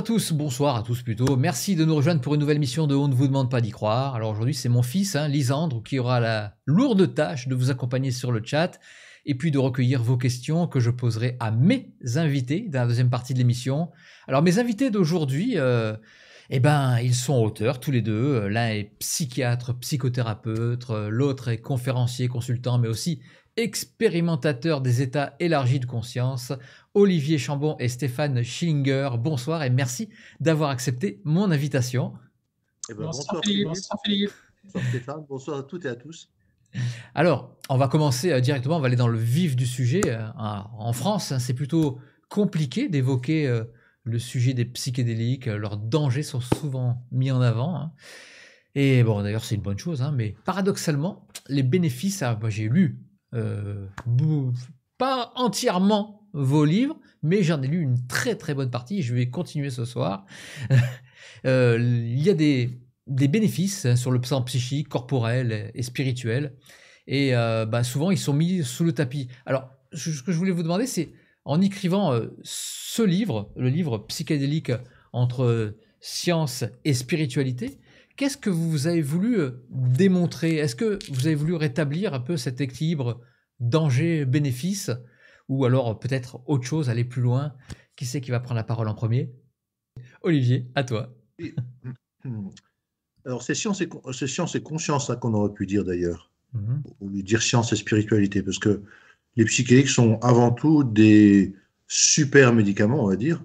à tous, bonsoir à tous plutôt. Merci de nous rejoindre pour une nouvelle mission de On ne vous demande pas d'y croire. Alors aujourd'hui, c'est mon fils, hein, Lisandre, qui aura la lourde tâche de vous accompagner sur le chat et puis de recueillir vos questions que je poserai à mes invités dans la deuxième partie de l'émission. Alors mes invités d'aujourd'hui, euh, eh ben, ils sont auteurs tous les deux. Euh, l'un est psychiatre, psychothérapeute, euh, l'autre est conférencier, consultant, mais aussi expérimentateurs des états élargis de conscience, Olivier Chambon et Stéphane Schillinger. Bonsoir et merci d'avoir accepté mon invitation. Eh ben, bonsoir, Bonsoir, Philippe. bonsoir Stéphane, bonsoir à toutes et à tous. Alors, on va commencer euh, directement, on va aller dans le vif du sujet. Euh, en France, hein, c'est plutôt compliqué d'évoquer euh, le sujet des psychédéliques, leurs dangers sont souvent mis en avant. Hein. Et bon, d'ailleurs, c'est une bonne chose, hein, mais paradoxalement, les bénéfices, ah, j'ai lu euh, pas entièrement vos livres, mais j'en ai lu une très très bonne partie. Je vais continuer ce soir. Euh, il y a des, bénéfices sur le plan psychique, corporel et spirituel. Et euh, bah, souvent, ils sont mis sous le tapis. Alors, ce que je voulais vous demander, c'est en écrivant ce livre, le livre psychédélique entre science et spiritualité, Qu'est-ce que vous avez voulu euh, démontrer Est-ce que vous avez voulu rétablir un peu cet équilibre danger-bénéfice Ou alors peut-être autre chose, aller plus loin Qui c'est qui va prendre la parole en premier Olivier, à toi. Hmm, hmm. Alors c'est science, et, euh, conscience hein, qu'on aurait pu dire d'ailleurs. Ou mhm. dire science et spiritualité, parce que les psychédéliques sont avant tout des super médicaments, on va dire,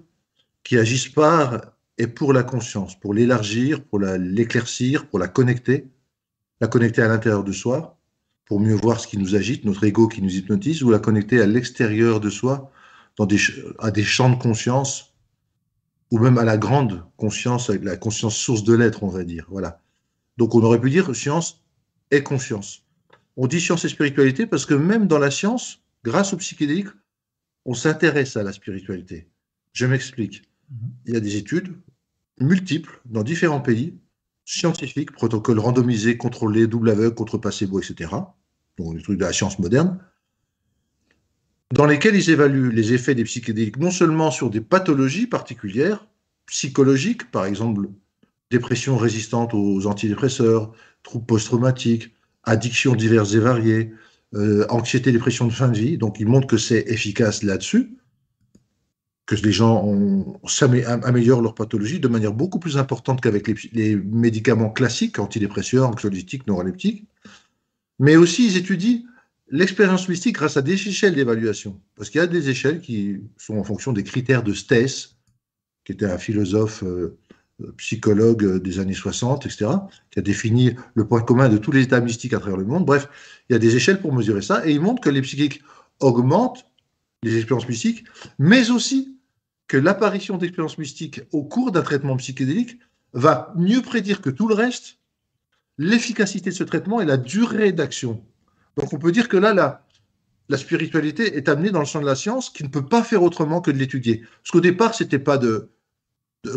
qui agissent par et pour la conscience, pour l'élargir, pour l'éclaircir, pour la connecter, la connecter à l'intérieur de soi, pour mieux voir ce qui nous agite, notre ego qui nous hypnotise, ou la connecter à l'extérieur de soi, dans des, à des champs de conscience, ou même à la grande conscience, la conscience source de l'être, on va dire. Voilà. Donc on aurait pu dire science et conscience. On dit science et spiritualité parce que même dans la science, grâce au psychédélique, on s'intéresse à la spiritualité. Je m'explique il y a des études multiples dans différents pays, scientifiques, protocoles randomisés, contrôlés, double aveugle, contre placebo, etc. Donc des trucs de la science moderne, dans lesquels ils évaluent les effets des psychédéliques non seulement sur des pathologies particulières, psychologiques, par exemple dépression résistante aux antidépresseurs, troubles post-traumatiques, addictions diverses et variées, euh, anxiété, dépression de fin de vie. Donc ils montrent que c'est efficace là-dessus, que les gens ont, améliorent leur pathologie de manière beaucoup plus importante qu'avec les, médicaments classiques, antidépresseurs, anxiolytiques, neuroleptiques. Mais aussi, ils étudient l'expérience mystique grâce à des échelles d'évaluation. Parce qu'il y a des échelles qui sont en fonction des critères de Stess, qui était un philosophe euh, euh, psychologue euh, des années 60, etc., qui a défini le point commun de tous les états mystiques à travers le monde. Bref, il y a des échelles pour mesurer ça, et ils montrent que les psychiques augmentent les expériences mystiques, mais aussi que l'apparition d'expériences mystiques au cours d'un traitement psychédélique va mieux prédire que tout le reste l'efficacité de ce traitement et la durée d'action. Donc on peut dire que là, la, la spiritualité est amenée dans le champ de la science qui ne peut pas faire autrement que de l'étudier. Parce qu'au départ, c'était pas de,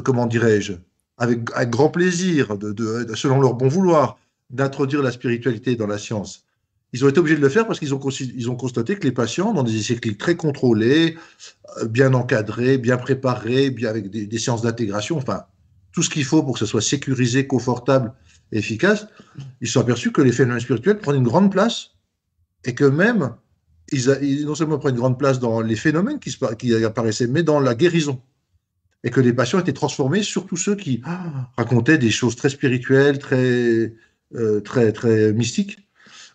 comment dirais-je, avec, un grand plaisir, de, selon leur bon vouloir, d'introduire la spiritualité dans la science. Ils ont été obligés de le faire parce qu'ils ont, ils ont constaté que les patients, dans des essais très contrôlés, euh, bien encadrés, bien préparés, bien avec des, des séances d'intégration, enfin, tout ce qu'il faut pour que ce soit sécurisé, confortable et efficace, ils sont aperçus que les phénomènes spirituels prennent une grande place et que même, ils, n'ont non seulement prennent une grande place dans les phénomènes qui, qui apparaissaient, mais dans la guérison et que les patients étaient transformés, surtout ceux qui ah, racontaient des choses très spirituelles, très, euh, très, très mystiques.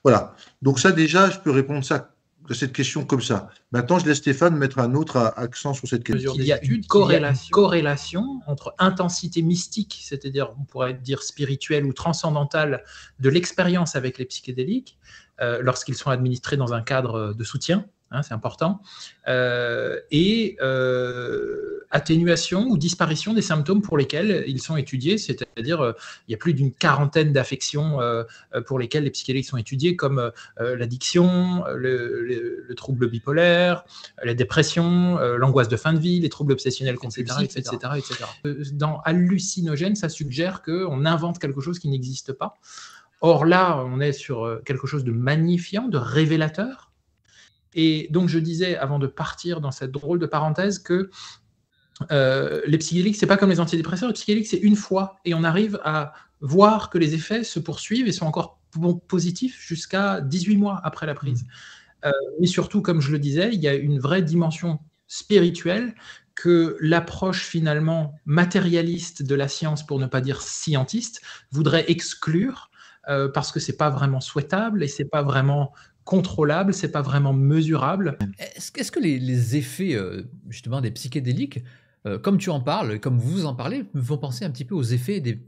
Voilà. Donc ça déjà, je peux répondre à cette question comme ça. Maintenant, je laisse Stéphane mettre un autre accent sur cette question. Il y a une corrélation, entre intensité mystique, c'est-à-dire on pourrait dire spirituelle ou transcendantale, de l'expérience avec les psychédéliques euh, lorsqu'ils sont administrés dans un cadre de soutien, Hein, c'est important, euh, et euh, atténuation ou disparition des symptômes pour lesquels ils sont étudiés, c'est-à-dire euh, il y a plus d'une quarantaine d'affections pour lesquelles les psychédéliques sont étudiés, comme l'addiction, le, trouble bipolaire, la dépression, l'angoisse de fin de vie, les troubles obsessionnels etc. etc., etc. Dans hallucinogène, ça suggère qu'on invente quelque chose qui n'existe pas. Or là, on est sur quelque chose de magnifiant, de révélateur, et donc, je disais, avant de partir dans cette drôle de parenthèse, que euh, les psychédéliques, c'est pas comme les antidépresseurs. Les psychédéliques, c'est une fois et on arrive à voir que les effets se poursuivent et sont encore positifs jusqu'à 18 mois après la prise. Mmh. Euh, mais et surtout, comme je le disais, il y a une vraie dimension spirituelle que l'approche finalement matérialiste de la science, pour ne pas dire scientiste, voudrait exclure euh, parce que c'est pas vraiment souhaitable et c'est pas vraiment contrôlable, c'est pas vraiment mesurable. Est-ce que les, effets euh, justement des psychédéliques, euh, comme tu en parles, comme vous en parlez, vont penser un petit peu aux effets des,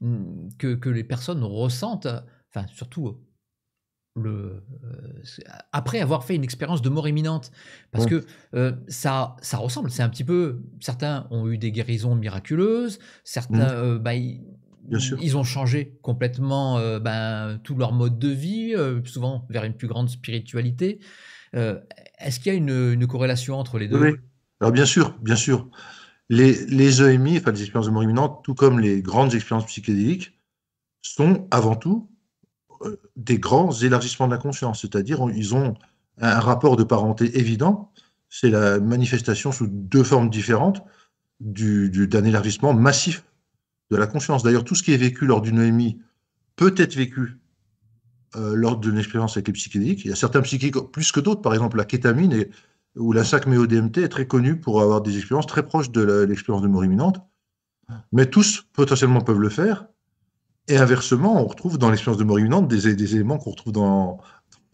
hmm, que, les personnes ressentent, enfin surtout euh, le, après avoir fait une expérience de mort imminente, parce que ça, ça ressemble. C'est un petit peu. Certains ont eu des guérisons miraculeuses. Certains, mm. bah, sûr. Ils ont changé complètement euh, ben, tout leur mode de vie, euh, souvent vers une plus grande spiritualité. Euh, est-ce qu'il y a une, corrélation entre les deux Alors bien sûr, bien sûr. Les, EMI, e enfin les expériences de mort imminente, tout comme les grandes expériences psychédéliques, sont avant tout des grands élargissements de la conscience, c'est-à-dire ils ont un rapport de parenté évident, c'est la manifestation sous deux formes différentes d'un du, élargissement massif de la conscience. D'ailleurs, tout ce qui est vécu lors d'une EMI peut être vécu euh, lors d'une expérience avec les psychédéliques. Il y a certains psychédéliques plus que d'autres, par exemple la kétamine ou la sac e est très connue pour avoir des expériences très proches de l'expérience de mort imminente. Mais tous potentiellement peuvent le faire. Et inversement, on retrouve dans l'expérience de mort imminente des, éléments qu'on retrouve dans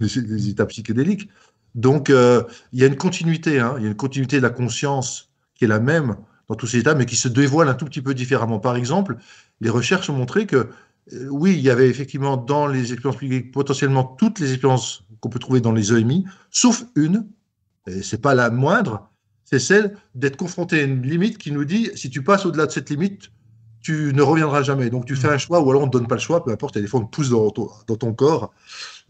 les, états psychédéliques. Donc, euh, il y a une continuité. Hein. il y a une continuité de la conscience qui est la même dans tous ces États, mais qui se dévoilent un tout petit peu différemment. Par exemple, les recherches ont montré que euh, oui, il y avait effectivement dans les expériences publiques potentiellement toutes les expériences qu'on peut trouver dans les EMI, sauf une, et c'est pas la moindre, c'est celle d'être confronté à une limite qui nous dit si tu passes au-delà de cette limite, tu ne reviendras jamais. Donc tu fais mm. un choix, ou alors on ne te donne pas le choix, peu importe, des fois on te pousse dans ton, dans ton corps.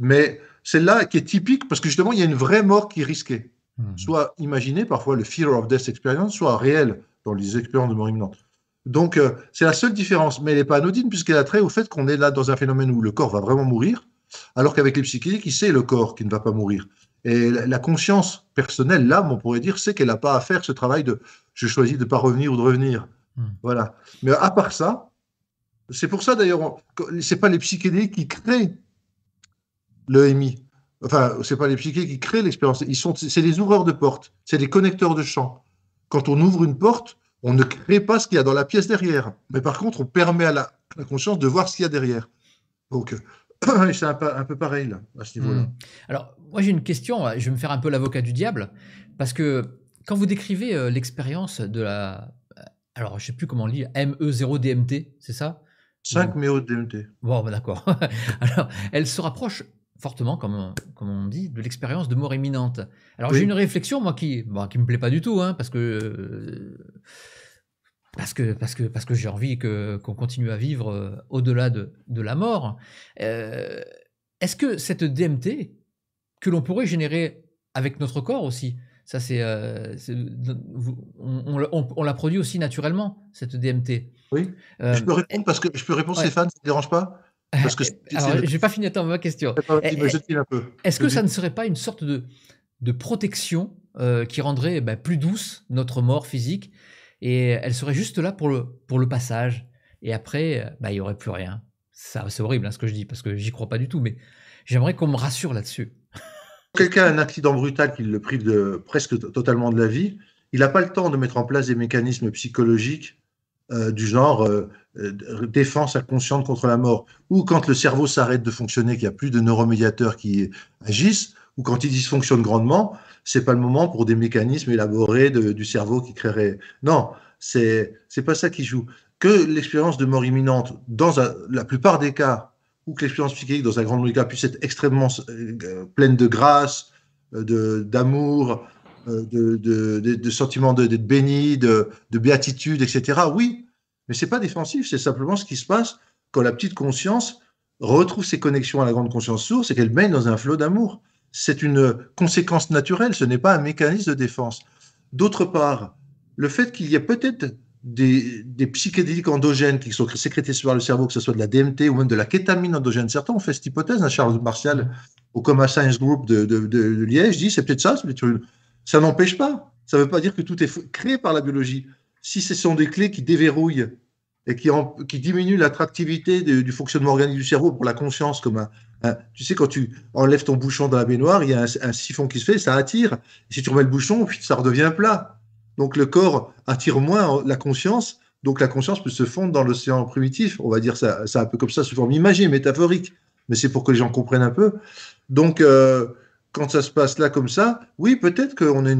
Mais celle-là qui est typique, parce que justement, il y a une vraie mort qui est risquée. Mm. Soit imaginée, parfois le fear of death experience, soit réelle dans les expériences de mort imminente. Donc, euh, c'est la seule différence, mais elle n'est pas anodine puisqu'elle a trait au fait qu'on est là dans un phénomène où le corps va vraiment mourir, alors qu'avec les psychédéliques, il sait le corps qui ne va pas mourir. Et la, conscience personnelle, l'âme, on pourrait dire, c'est qu'elle n'a pas à faire ce travail de je choisis de ne pas revenir ou de revenir. Hmm. Voilà. Mais à part ça, c'est pour ça d'ailleurs, c'est pas les psychédéliques qui créent le MI. Enfin, c'est pas les psychédéliques qui créent l'expérience. Ils sont, c'est les ouvreurs de portes, c'est les connecteurs de champs quand on ouvre une porte, on ne crée pas ce qu'il y a dans la pièce derrière. Mais par contre, on permet à la, conscience de voir ce qu'il y a derrière. Donc, euh, c'est un, peu pareil à ce niveau-là. Hmm. Alors, moi j'ai une question, je vais me faire un peu l'avocat du diable, parce que quand vous décrivez euh, l'expérience de la... Euh, alors, je ne sais plus comment on lit, ME0DMT, c'est ça 5 me0 DMT. Bon, bah, d'accord. Alors, elle se rapproche fortement, comme, comme on dit, de l'expérience de mort imminente. Alors j'ai une réflexion, moi, qui ne bah, qui me plaît pas du tout, hein, parce que... Euh, parce que, parce que, parce que j'ai envie qu'on continue à vivre euh, au-delà de, de, la mort. Euh, est-ce que cette DMT, que l'on pourrait générer avec notre corps aussi, ça c'est, on, la produit aussi naturellement cette DMT. Oui. je peux répondre parce que je peux répondre Stéphane, ça ne dérange pas que Alors, je n'ai pas fini, ma question. Eh, eh, est-ce que ça ne serait pas une sorte de, de protection euh, qui rendrait bah, plus douce notre mort physique et elle serait juste là pour le, pour le passage et après, bah, il n'y aurait plus rien. Ça, c'est horrible hein, ce que je dis parce que j'y crois pas du tout, mais j'aimerais qu'on me rassure là-dessus. Quelqu'un a un accident brutal qui le prive de, presque totalement de la vie, il n'a pas le temps de mettre en place des mécanismes psychologiques euh, du genre euh, euh, défense inconsciente contre la mort, ou quand le cerveau s'arrête de fonctionner, qu'il n'y a plus de neuromédiateurs qui agissent, ou quand il dysfonctionne grandement, c'est pas le moment pour des mécanismes élaborés du cerveau qui créeraient. Non, c'est c'est pas ça qui joue. Que l'expérience de mort imminente, dans la plupart des cas, ou que l'expérience psychique dans un grand nombre de cas puisse être extrêmement pleine de grâce, d'amour, euh, de, de, de sentiment d'être béni, de, béatitude, etc. Oui, mais c'est pas défensif, c'est simplement ce qui se passe quand la petite conscience retrouve ses connexions à la grande conscience source et qu'elle baigne dans un flot d'amour. C'est une conséquence naturelle, ce n'est pas un mécanisme de défense. D'autre part, le fait qu'il y ait peut-être des, psychédéliques endogènes qui sont sécrétés sur le cerveau, que ce soit de la DMT ou même de la kétamine endogène, certains ont fait cette hypothèse. un hein, Charles Martial, au Coma Science Group de, de, de Liège, dit c'est peut-être ça, c'est peut-être une, ça n'empêche pas. Ça ne veut pas dire que tout est créé par la biologie. Si ce sont des clés qui déverrouillent et qui, qui diminuent l'attractivité du fonctionnement organique du cerveau pour la conscience, comme un, tu sais, quand tu enlèves ton bouchon dans la baignoire, il y a un, siphon qui se fait, ça attire. si tu remets le bouchon, ça redevient plat. Donc le corps attire moins la conscience, donc la conscience peut se fondre dans l'océan primitif. On va dire ça, ça un peu comme ça sous forme imagée, métaphorique, mais c'est pour que les gens comprennent un peu. Donc euh, quand ça se passe là comme ça, oui, peut-être qu'on est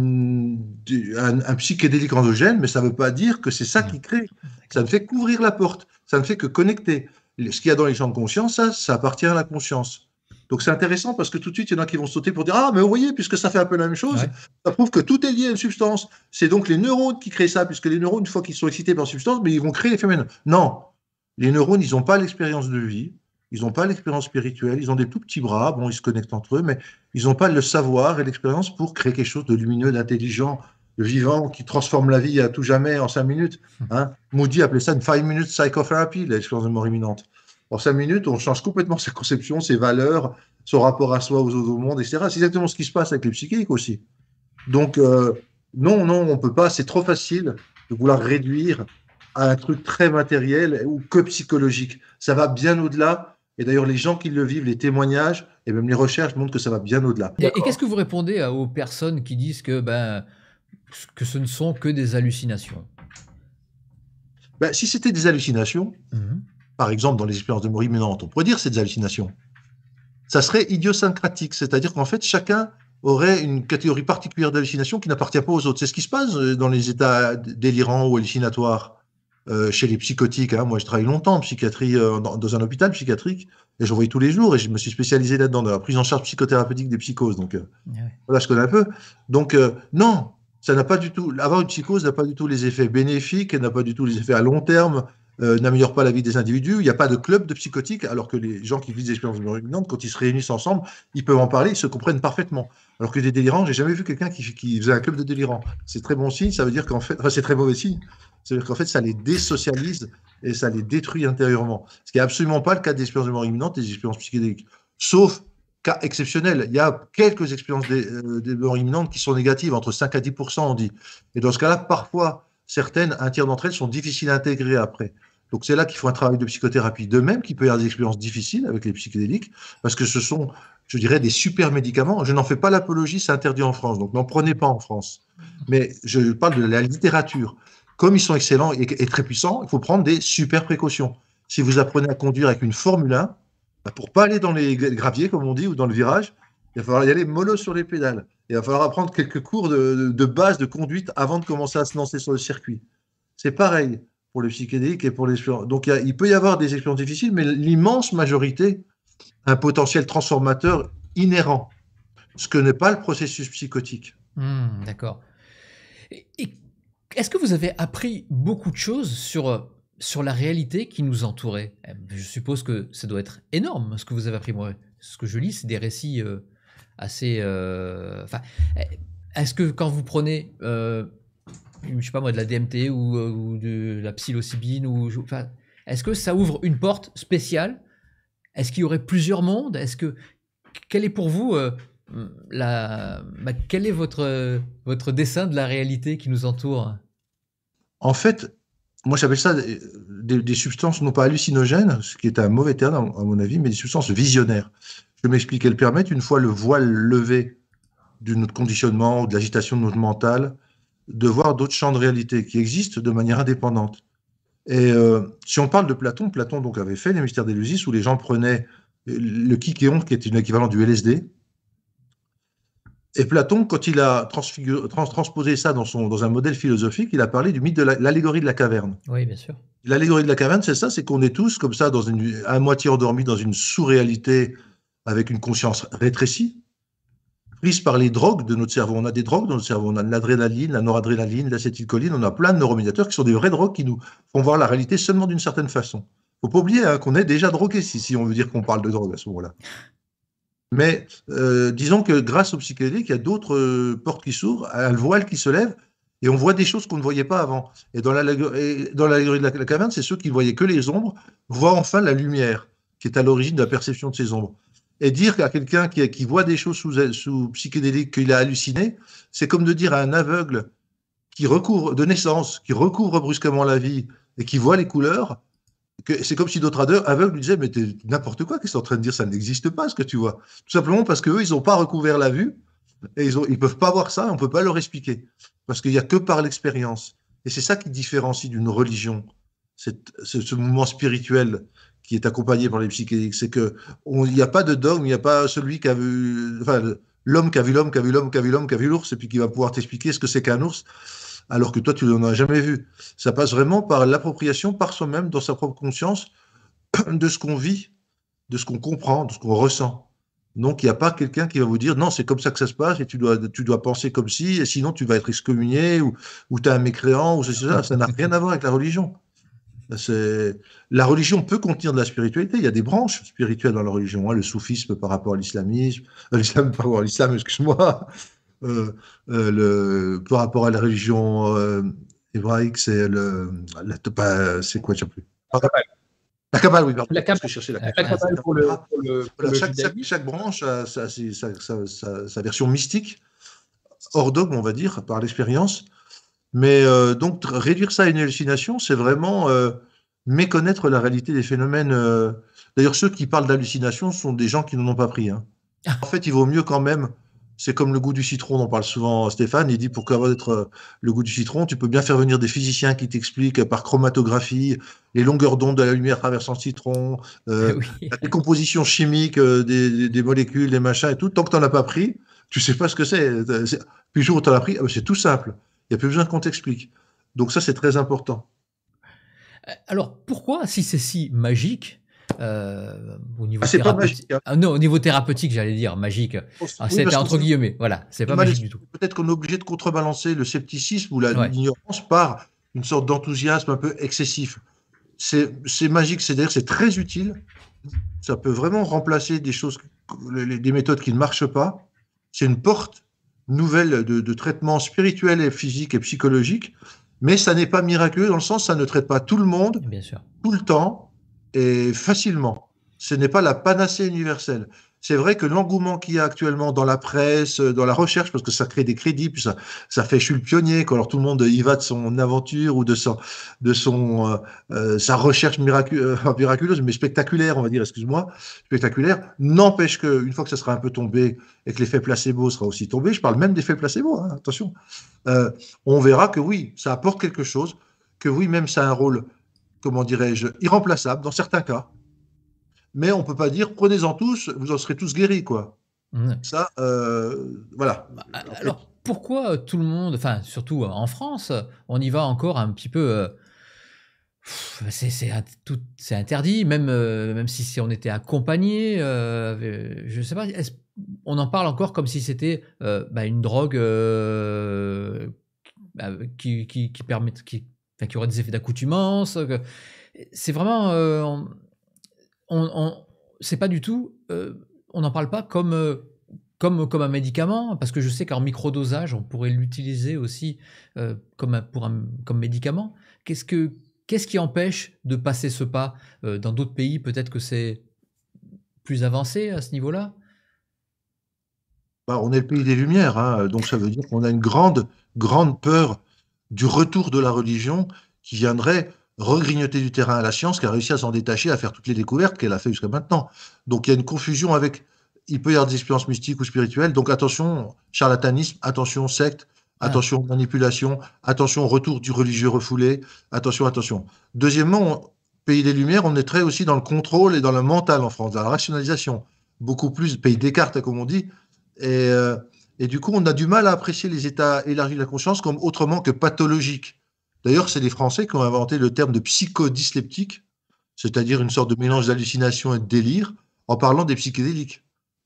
un, psychédélique endogène, mais ça ne veut pas dire que c'est ça qui mm. crée. Ça ne fait qu'ouvrir la porte, ça ne fait que connecter. Ce qu'il y a dans les champs de conscience, ça, ça appartient à la conscience. Donc c'est intéressant parce que tout de suite, il y en a qui vont sauter pour dire Ah, mais vous voyez, puisque ça fait un peu la même chose, ça prouve que tout est lié à une substance. C'est donc les neurones qui créent ça, puisque les neurones, une fois qu'ils sont excités par substance, mais ils vont créer les phénomènes. Non, les neurones, ils n'ont pas l'expérience de vie ils n'ont pas l'expérience spirituelle, ils ont des tout petits bras, bon, ils se connectent entre eux, mais ils n'ont pas le savoir et l'expérience pour créer quelque chose de lumineux, d'intelligent, de vivant, qui transforme la vie à tout jamais en cinq minutes. Hmm. Hein. Moody appelait ça une five minutes psychotherapy, l'expérience de mort imminente. En cinq minutes, on change complètement sa conception, ses valeurs, son rapport à soi, aux autres, au monde, etc. C'est exactement ce qui se passe avec les psychiques aussi. Donc, euh, non, non, on ne peut pas, c'est trop facile de vouloir réduire à un truc très matériel ou que psychologique. Ça va bien au-delà et d'ailleurs, les gens qui le vivent, les témoignages et même les recherches montrent que ça va bien au-delà. Et, qu'est-ce que vous répondez aux personnes qui disent que, ben, que ce ne sont que des hallucinations ben, Si c'était des hallucinations, mhm. par exemple dans les expériences de mort imminente, on pourrait dire que c'est des hallucinations. Ça serait idiosyncratique, c'est-à-dire qu'en fait, chacun aurait une catégorie particulière d'hallucinations qui n'appartient pas aux autres. C'est ce qui se passe euh, dans les états délirants ou hallucinatoires. Euh, chez les psychotiques. Hein. Moi, je travaille longtemps en psychiatrie, euh, dans, un hôpital psychiatrique, et j'en voyais tous les jours, et je me suis spécialisé là-dedans, dans la prise en charge psychothérapeutique des psychoses. Donc, euh, ah voilà, je connais un peu. Donc, non, ça n'a pas du tout. Avoir une psychose n'a pas du tout les effets bénéfiques, n'a pas du tout les effets à long terme. n'améliore pas la vie des individus, il n'y a pas de club de psychotiques, alors que les gens qui vivent des expériences dominantes, quand ils se réunissent ensemble, ils peuvent en parler, ils se comprennent parfaitement. Alors que des délirants, j'ai jamais vu quelqu'un qui, faisait un club de délirants. C'est très bon signe, ça veut dire qu'en fait, c'est très mauvais signe, c'est-à-dire qu'en fait, ça les désocialise et ça les détruit intérieurement. Ce qui n'est absolument pas le cas des expériences de mort imminente et des expériences psychédéliques. Sauf cas exceptionnel. Il y a quelques expériences de, euh, mort imminente qui sont négatives, entre 5 à 10 on dit. Et dans ce cas-là, parfois, certaines, un tiers d'entre elles sont difficiles à intégrer après. Donc c'est là qu'il faut un travail de psychothérapie. De même qu'il peut y avoir des expériences difficiles avec les psychédéliques, parce que ce sont, je dirais, des super médicaments. Je n'en fais pas l'apologie, c'est interdit en France, donc n'en prenez pas en France. Mais je parle de la littérature comme ils sont excellents et, très puissants, il faut prendre des super précautions. Si vous apprenez à conduire avec une Formule 1, pour bah, pour pas aller dans les graviers, comme on dit, ou dans le virage, il va falloir y aller mollo sur les pédales. Il va falloir apprendre quelques cours de, base de conduite avant de commencer à se lancer sur le circuit. C'est pareil pour les psychédélique et pour les Donc il, peut y avoir des expériences difficiles, mais l'immense majorité a un potentiel transformateur inhérent, ce que n'est pas le processus psychotique. Mmh, d'accord. et est-ce que vous avez appris beaucoup de choses sur, euh, sur la réalité qui nous entourait eh ben, Je suppose que ça doit être énorme ce que vous avez appris. Moi, ce que je lis, c'est des récits euh, assez. Euh, eh, est-ce que quand vous prenez, je sais pas moi, de la DMT ou, de la psilocybine, ou, est-ce que ça ouvre une porte spéciale Est-ce qu'il y aurait plusieurs mondes Est-ce que quel est pour vous la, bah, quel est votre, votre dessin de la réalité qui nous entoure en fait, moi j'appelle ça des, substances non pas hallucinogènes, ce qui est un mauvais terme à mon avis, mais des substances visionnaires. Je m'explique, elles permettent, une fois le voile levé de notre conditionnement ou de l'agitation de notre mental, de voir d'autres champs de réalité qui existent de manière indépendante. Et euh, si on parle de Platon, Platon donc avait fait les mystères d'Elusis où les gens prenaient le kikéon, qui était l'équivalent équivalent du LSD, et Platon, quand il a transposé ça dans, un modèle philosophique, il a parlé du mythe de l'allégorie de la caverne. Oui, bien sûr. L'allégorie de la caverne, c'est ça, c'est qu'on est tous comme ça, dans une, à moitié endormis dans une sous-réalité avec une conscience rétrécie, prise par les drogues de notre cerveau. On a des drogues dans notre cerveau, on a de l'adrénaline, la noradrénaline, l'acétylcholine, on a plein de neuromédiateurs qui sont des vraies drogues qui nous font voir la réalité seulement d'une certaine façon. Faut pas oublier hein, qu'on est déjà drogué si, si on veut dire qu'on parle de drogue à ce moment-là. Mais euh, disons que grâce au psychédélique, il y a d'autres euh, portes qui s'ouvrent, un voile qui se lève, et on voit des choses qu'on ne voyait pas avant. Et dans l'allégorie de la, caverne, c'est ceux qui ne voyaient que les ombres voient enfin la lumière qui est à l'origine de la perception de ces ombres. Et dire à quelqu'un qui, voit des choses sous, sous psychédélique qu'il a halluciné, c'est comme de dire à un aveugle qui recouvre de naissance, qui recouvre brusquement la vie et qui voit les couleurs, c'est comme si d'autres aveugles lui disaient Mais t'es n'importe quoi, qu'est-ce en train de dire Ça n'existe pas ce que tu vois. Tout simplement parce qu'eux, ils n'ont pas recouvert la vue et ils ne peuvent pas voir ça, on ne peut pas leur expliquer. Parce qu'il n'y a que par l'expérience. Et c'est ça qui différencie d'une religion, ce, mouvement spirituel qui est accompagné par les psychédéliques. C'est qu'il n'y a pas de dogme, il n'y a pas celui qui a vu. Enfin, l'homme qui a vu l'homme, qui a vu l'homme, qui a vu l'homme, qui a vu l'ours, et puis qui va pouvoir t'expliquer ce que c'est qu'un ours alors que toi, tu n'en as jamais vu. Ça passe vraiment par l'appropriation par soi-même, dans sa propre conscience, de ce qu'on vit, de ce qu'on comprend, de ce qu'on ressent. Donc, il n'y a pas quelqu'un qui va vous dire non, c'est comme ça que ça se passe et tu dois, tu dois penser comme si, et sinon tu vas être excommunié ou, tu as un mécréant ou ceci, ça. Ça n'a rien à voir avec la religion. La religion peut contenir de la spiritualité. Il y a des branches spirituelles dans la religion. Hein. le soufisme par rapport à l'islamisme, euh, l'islam par rapport à l'islam, excuse-moi, euh, euh, le, par rapport à la religion euh, hébraïque, c'est le, c'est quoi, je sais plus. La cabale, oui, La cabale, chaque, branche a sa, version mystique, hors dogme, on va dire, par l'expérience. Mais donc, réduire ça à une hallucination, c'est vraiment méconnaître la réalité des phénomènes. D'ailleurs, ceux qui parlent d'hallucination sont des gens qui n'en ont pas pris. Hein. En fait, il vaut mieux quand même c'est comme le goût du citron, on parle souvent Stéphane. Il dit pour avoir être euh, le goût du citron, tu peux bien faire venir des physiciens qui t'expliquent par chromatographie les longueurs d'onde de la lumière traversant le citron, euh, eh la décomposition chimique euh, des, molécules, des machins et tout. Tant que tu n'en as pas pris, tu sais pas ce que c'est. Puis le jour où tu en as pris, ah bah, c'est tout simple. Il n'y a plus besoin qu'on t'explique. Donc ça, c'est très important. Alors pourquoi, si c'est si magique, euh, au niveau ah, hein. ah, non, au niveau thérapeutique, j'allais dire magique. Oh, c'est ah, entre guillemets. Voilà, c'est pas magique du tout. Peut-être qu'on est obligé de contrebalancer le scepticisme ou l'ignorance par une sorte d'enthousiasme un peu excessif. C'est magique, c'est-à-dire c'est très utile. Ça peut vraiment remplacer des choses, des méthodes qui ne marchent pas. C'est une porte nouvelle de, traitement spirituel et physique et psychologique mais ça n'est pas miraculeux dans le sens ça ne traite pas tout le monde, Bien sûr. tout le temps, et facilement. Ce n'est pas la panacée universelle. C'est vrai que l'engouement qu'il y a actuellement dans la presse, dans la recherche, parce que ça crée des crédits, puis ça, fait je le pionnier, quand alors tout le monde y va de son aventure ou de, son, de son, euh, euh, sa recherche euh, miraculeuse, mais spectaculaire, on va dire, excuse-moi, spectaculaire, n'empêche qu'une fois que ça sera un peu tombé et que l'effet placebo sera aussi tombé, je parle même d'effet placebo, hein, attention, on verra que oui, ça apporte quelque chose, que oui, même ça a un rôle comment dirais-je, irremplaçable dans certains cas. Mais on ne peut pas dire prenez-en tous, vous en serez tous guéris, quoi. Ça, euh, voilà. Bah, alors, pourquoi euh, tout le monde, enfin, surtout euh, en France, on y va encore un petit peu. c'est interdit, même, même si, si, on était accompagné, je ne sais pas, on en parle encore comme si c'était bah, une drogue bah, qui, qui, permet, qui qu'il y aurait des effets d'accoutumance. Euh, c'est vraiment. on, euh, on c'est pas du tout. Euh, on n'en parle pas comme. Comme, comme, un médicament, parce que je sais qu'en microdosage, on pourrait l'utiliser aussi comme, pour comme médicament. Qu'est-ce, que, qu'est-ce qui empêche de passer ce pas Dans d'autres pays, peut-être que c'est plus avancé à ce niveau-là bah, On est le pays des Lumières, hein, donc ça veut dire qu'on a une grande, grande peur du retour de la religion qui viendrait regrignoter du terrain à la science qui a réussi à s'en détacher, à faire toutes les découvertes qu'elle a fait jusqu'à maintenant. Donc il y a une confusion avec. Il peut y avoir des expériences mystiques ou spirituelles. Donc attention, charlatanisme, attention, secte, attention, manipulation, attention, retour du religieux refoulé, attention, attention. Deuxièmement, pays des Lumières, on est très aussi dans le contrôle et dans le mental en France, dans la rationalisation. Beaucoup plus, pays des cartes, comme on dit. Et. Euh, et du coup, on a du mal à apprécier les états élargis de la conscience comme autrement que pathologiques. D'ailleurs, c'est les Français qui ont inventé le terme de psychodysleptique, c'est-à-dire une sorte de mélange d'hallucination et de délire, en parlant des psychédéliques.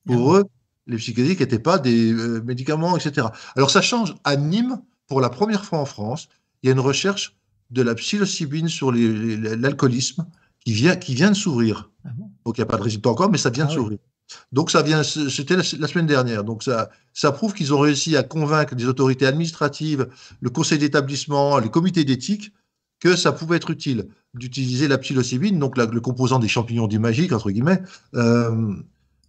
Pour eux, les psychédéliques n'étaient pas des euh, médicaments, etc. Alors ça change. À Nîmes, pour la première fois en France, il y a une recherche de la psilocybine sur l'alcoolisme qui vient, qui vient de s'ouvrir. Ah Donc il n'y a pas de résultat encore, mais ça vient de ah s'ouvrir. Donc ça vient, c'était la, semaine dernière. Donc ça, prouve qu'ils ont réussi à convaincre les autorités administratives, le conseil d'établissement, les comités d'éthique que ça pouvait être utile d'utiliser la psilocybine, donc le composant des champignons du magique, entre guillemets, euh,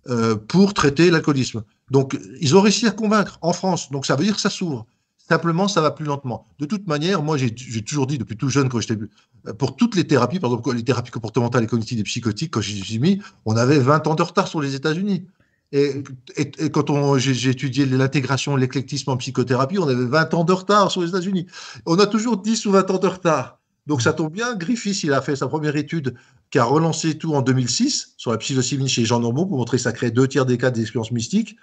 euh, pour traiter l'alcoolisme. Donc ils ont réussi à convaincre en France. Donc ça veut dire que ça s'ouvre. Simplement, ça va plus lentement. De toute manière, moi, j'ai toujours dit depuis tout jeune, quand j'étais euh, pour toutes les thérapies, par exemple les thérapies comportementales et cognitives et psychotiques, quand j'y suis mis, on avait 20 ans de retard sur les États-Unis. Et, et, on quand j'ai étudié l'intégration, l'éclectisme en psychothérapie, on avait 20 ans de retard sur les États-Unis. On a toujours 10 ou 20 ans de retard. Donc ça tombe bien, Griffiths, il a fait sa première étude qui a relancé tout en 2006 sur la psilocybine chez Jean gens pour montrer que ça crée deux tiers des cas d'expériences mystiques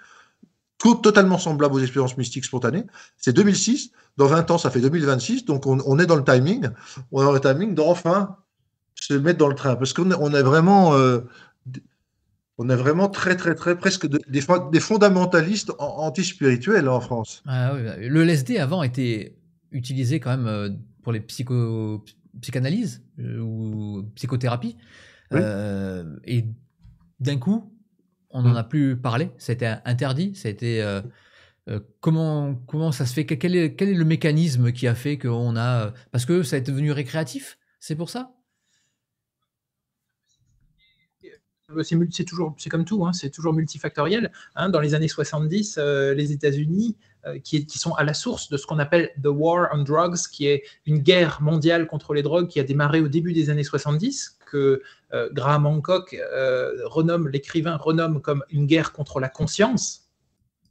tout, totalement semblable aux expériences mystiques spontanées. C'est 2006. Dans 20 ans, ça fait 2026. Donc, on, est dans le timing. On est dans le timing d'enfin se mettre dans le train. Parce qu'on on est vraiment. Euh, on a vraiment très, très, très presque des, des, fondamentalistes anti-spirituels en France. Ah bah, le LSD avant était utilisé quand même euh, pour les psycho, psychanalyses euh, ou psychothérapie. et d'un coup, on n'en mm. a plus parlé, ça a été interdit, ça a été... Euh, euh, comment, comment ça se fait quel est, quel est le mécanisme qui a fait qu'on a... Euh, parce que ça est devenu récréatif, c'est pour ça c'est toujours, c'est comme tout, hein, c'est toujours multifactoriel. Hein. dans les années 70, les États-Unis, qui, qui, sont à la source de ce qu'on appelle the War on Drugs, qui est une guerre mondiale contre les drogues qui a démarré au début des années 70, que euh, Graham Hancock euh, renomme, l'écrivain renomme comme une guerre contre la conscience.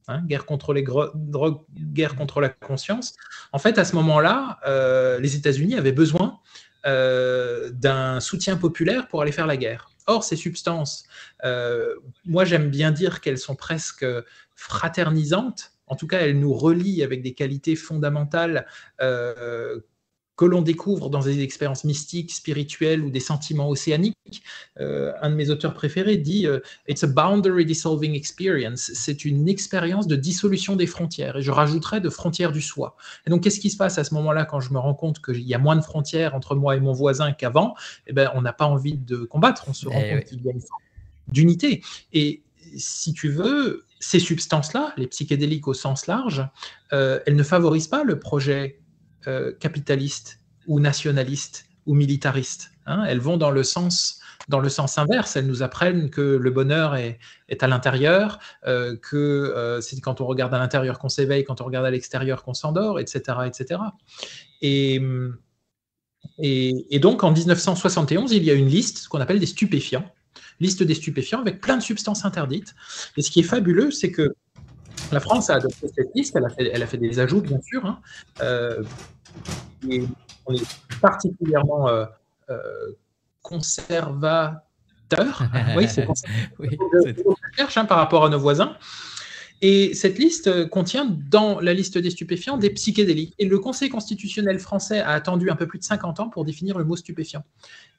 Hein, guerre contre les drogues, guerre contre la conscience. En fait, à ce moment-là, euh, les États-Unis avaient besoin d'un soutien populaire pour aller faire la guerre. Or, ces substances, moi j'aime bien dire qu'elles sont presque fraternisantes. En tout cas, elles nous relient avec des qualités fondamentales que l'on découvre dans des expériences mystiques, spirituelles ou des sentiments océaniques. Euh, un de mes auteurs préférés dit euh, It's a boundary dissolving experience. C'est une expérience de dissolution des frontières. Et je rajouterais de frontières du soi. Et donc, qu'est-ce qui se passe à ce moment-là quand je me rends compte qu'il y a moins de frontières entre moi et mon voisin qu'avant Eh bien, on n'a pas envie de combattre. On se eh rend compte qu'il y a une forme d'unité. Et si tu veux, ces substances-là, les psychédéliques au sens large, euh, elles ne favorisent pas le projet euh, capitalistes ou nationalistes ou militaristes. Hein. Elles vont dans le sens dans le sens inverse. Elles nous apprennent que le bonheur est, est à l'intérieur, euh, que euh, c'est quand on regarde à l'intérieur qu'on s'éveille, quand on regarde à l'extérieur qu'on s'endort, etc., etc. Et, et, donc, en 1971, il y a une liste, ce qu'on appelle des stupéfiants, liste des stupéfiants avec plein de substances interdites. Et ce qui est fabuleux, c'est que la France a adopté cette liste, elle a fait, elle a fait des ajouts, bien sûr, hein, on est particulièrement euh, euh conservateur. oui, c'est hein, par rapport à nos voisins. Et cette liste euh, contient dans la liste des stupéfiants des psychédéliques. Et le Conseil constitutionnel français a attendu un peu plus de 50 ans pour définir le mot stupéfiant.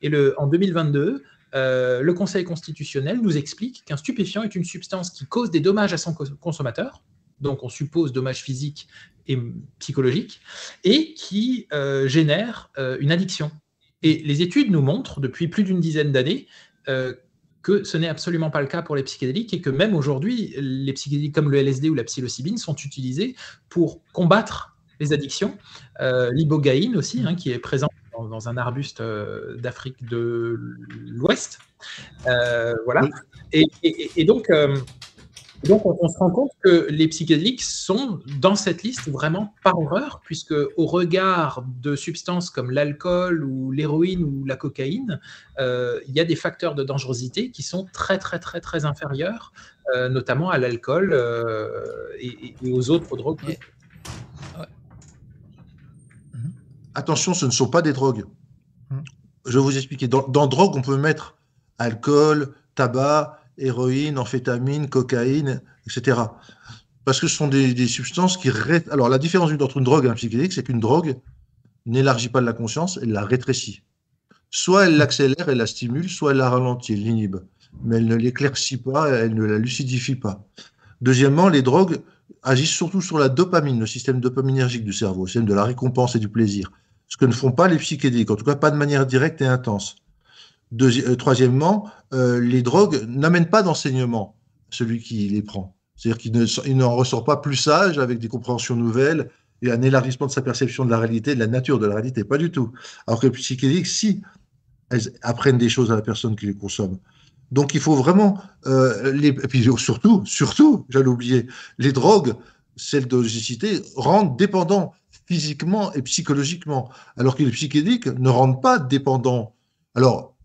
Et le, en 2022, euh, le Conseil constitutionnel nous explique qu'un stupéfiant est une substance qui cause des dommages à son consommateur, donc on suppose dommages physiques psychologique et qui euh, génère euh, une addiction. Et les études nous montrent depuis plus d'une dizaine d'années euh, que ce n'est absolument pas le cas pour les psychédéliques et que même aujourd'hui, les psychédéliques comme le LSD ou la psilocybine sont utilisés pour combattre les addictions. L'ibogaïne aussi, hein, qui est présent dans, un arbuste d'Afrique de l'Ouest. voilà. et donc. Donc, on, se rend compte que les psychédéliques sont dans cette liste vraiment par horreur, puisque au regard de substances comme l'alcool ou l'héroïne ou la cocaïne, euh, il y a des facteurs de dangerosité qui sont très, très, très, très inférieurs, euh, notamment à l'alcool euh, et, aux autres drogues. Mhm. Attention, ce ne sont pas des drogues. Mhm. Je vous expliquer. Dans, dans drogue, on peut mettre alcool, tabac, héroïne, amphétamine, cocaïne, etc. Parce que ce sont des, substances qui... Alors la différence entre une drogue et un psychédélique, c'est qu'une drogue n'élargit pas la conscience, elle la rétrécit. Soit elle l'accélère, elle la stimule, soit elle la ralentit, elle l'inhibe. Mais elle ne l'éclaircit pas, elle ne la lucidifie pas. Deuxièmement, les drogues agissent surtout sur la dopamine, le système dopaminergique du cerveau, le système de la récompense et du plaisir. Ce que ne font pas les psychédéliques, en tout cas pas de manière directe et intense. Euh, troisièmement, euh, les drogues n'amènent pas d'enseignement celui qui les prend. C'est-à-dire qu'il n'en ne, ressort pas plus sage avec des compréhensions nouvelles et un élargissement de sa perception de la réalité, de la nature de la réalité, pas du tout. Alors que les psychédéliques, si, elles apprennent des choses à la personne qui les consomme. Donc il faut vraiment, euh, les, et puis surtout, surtout, j'allais oublier, les drogues, celles de cité, rendent dépendants physiquement et psychologiquement, alors que les psychédéliques ne rendent pas dépendants. Alors,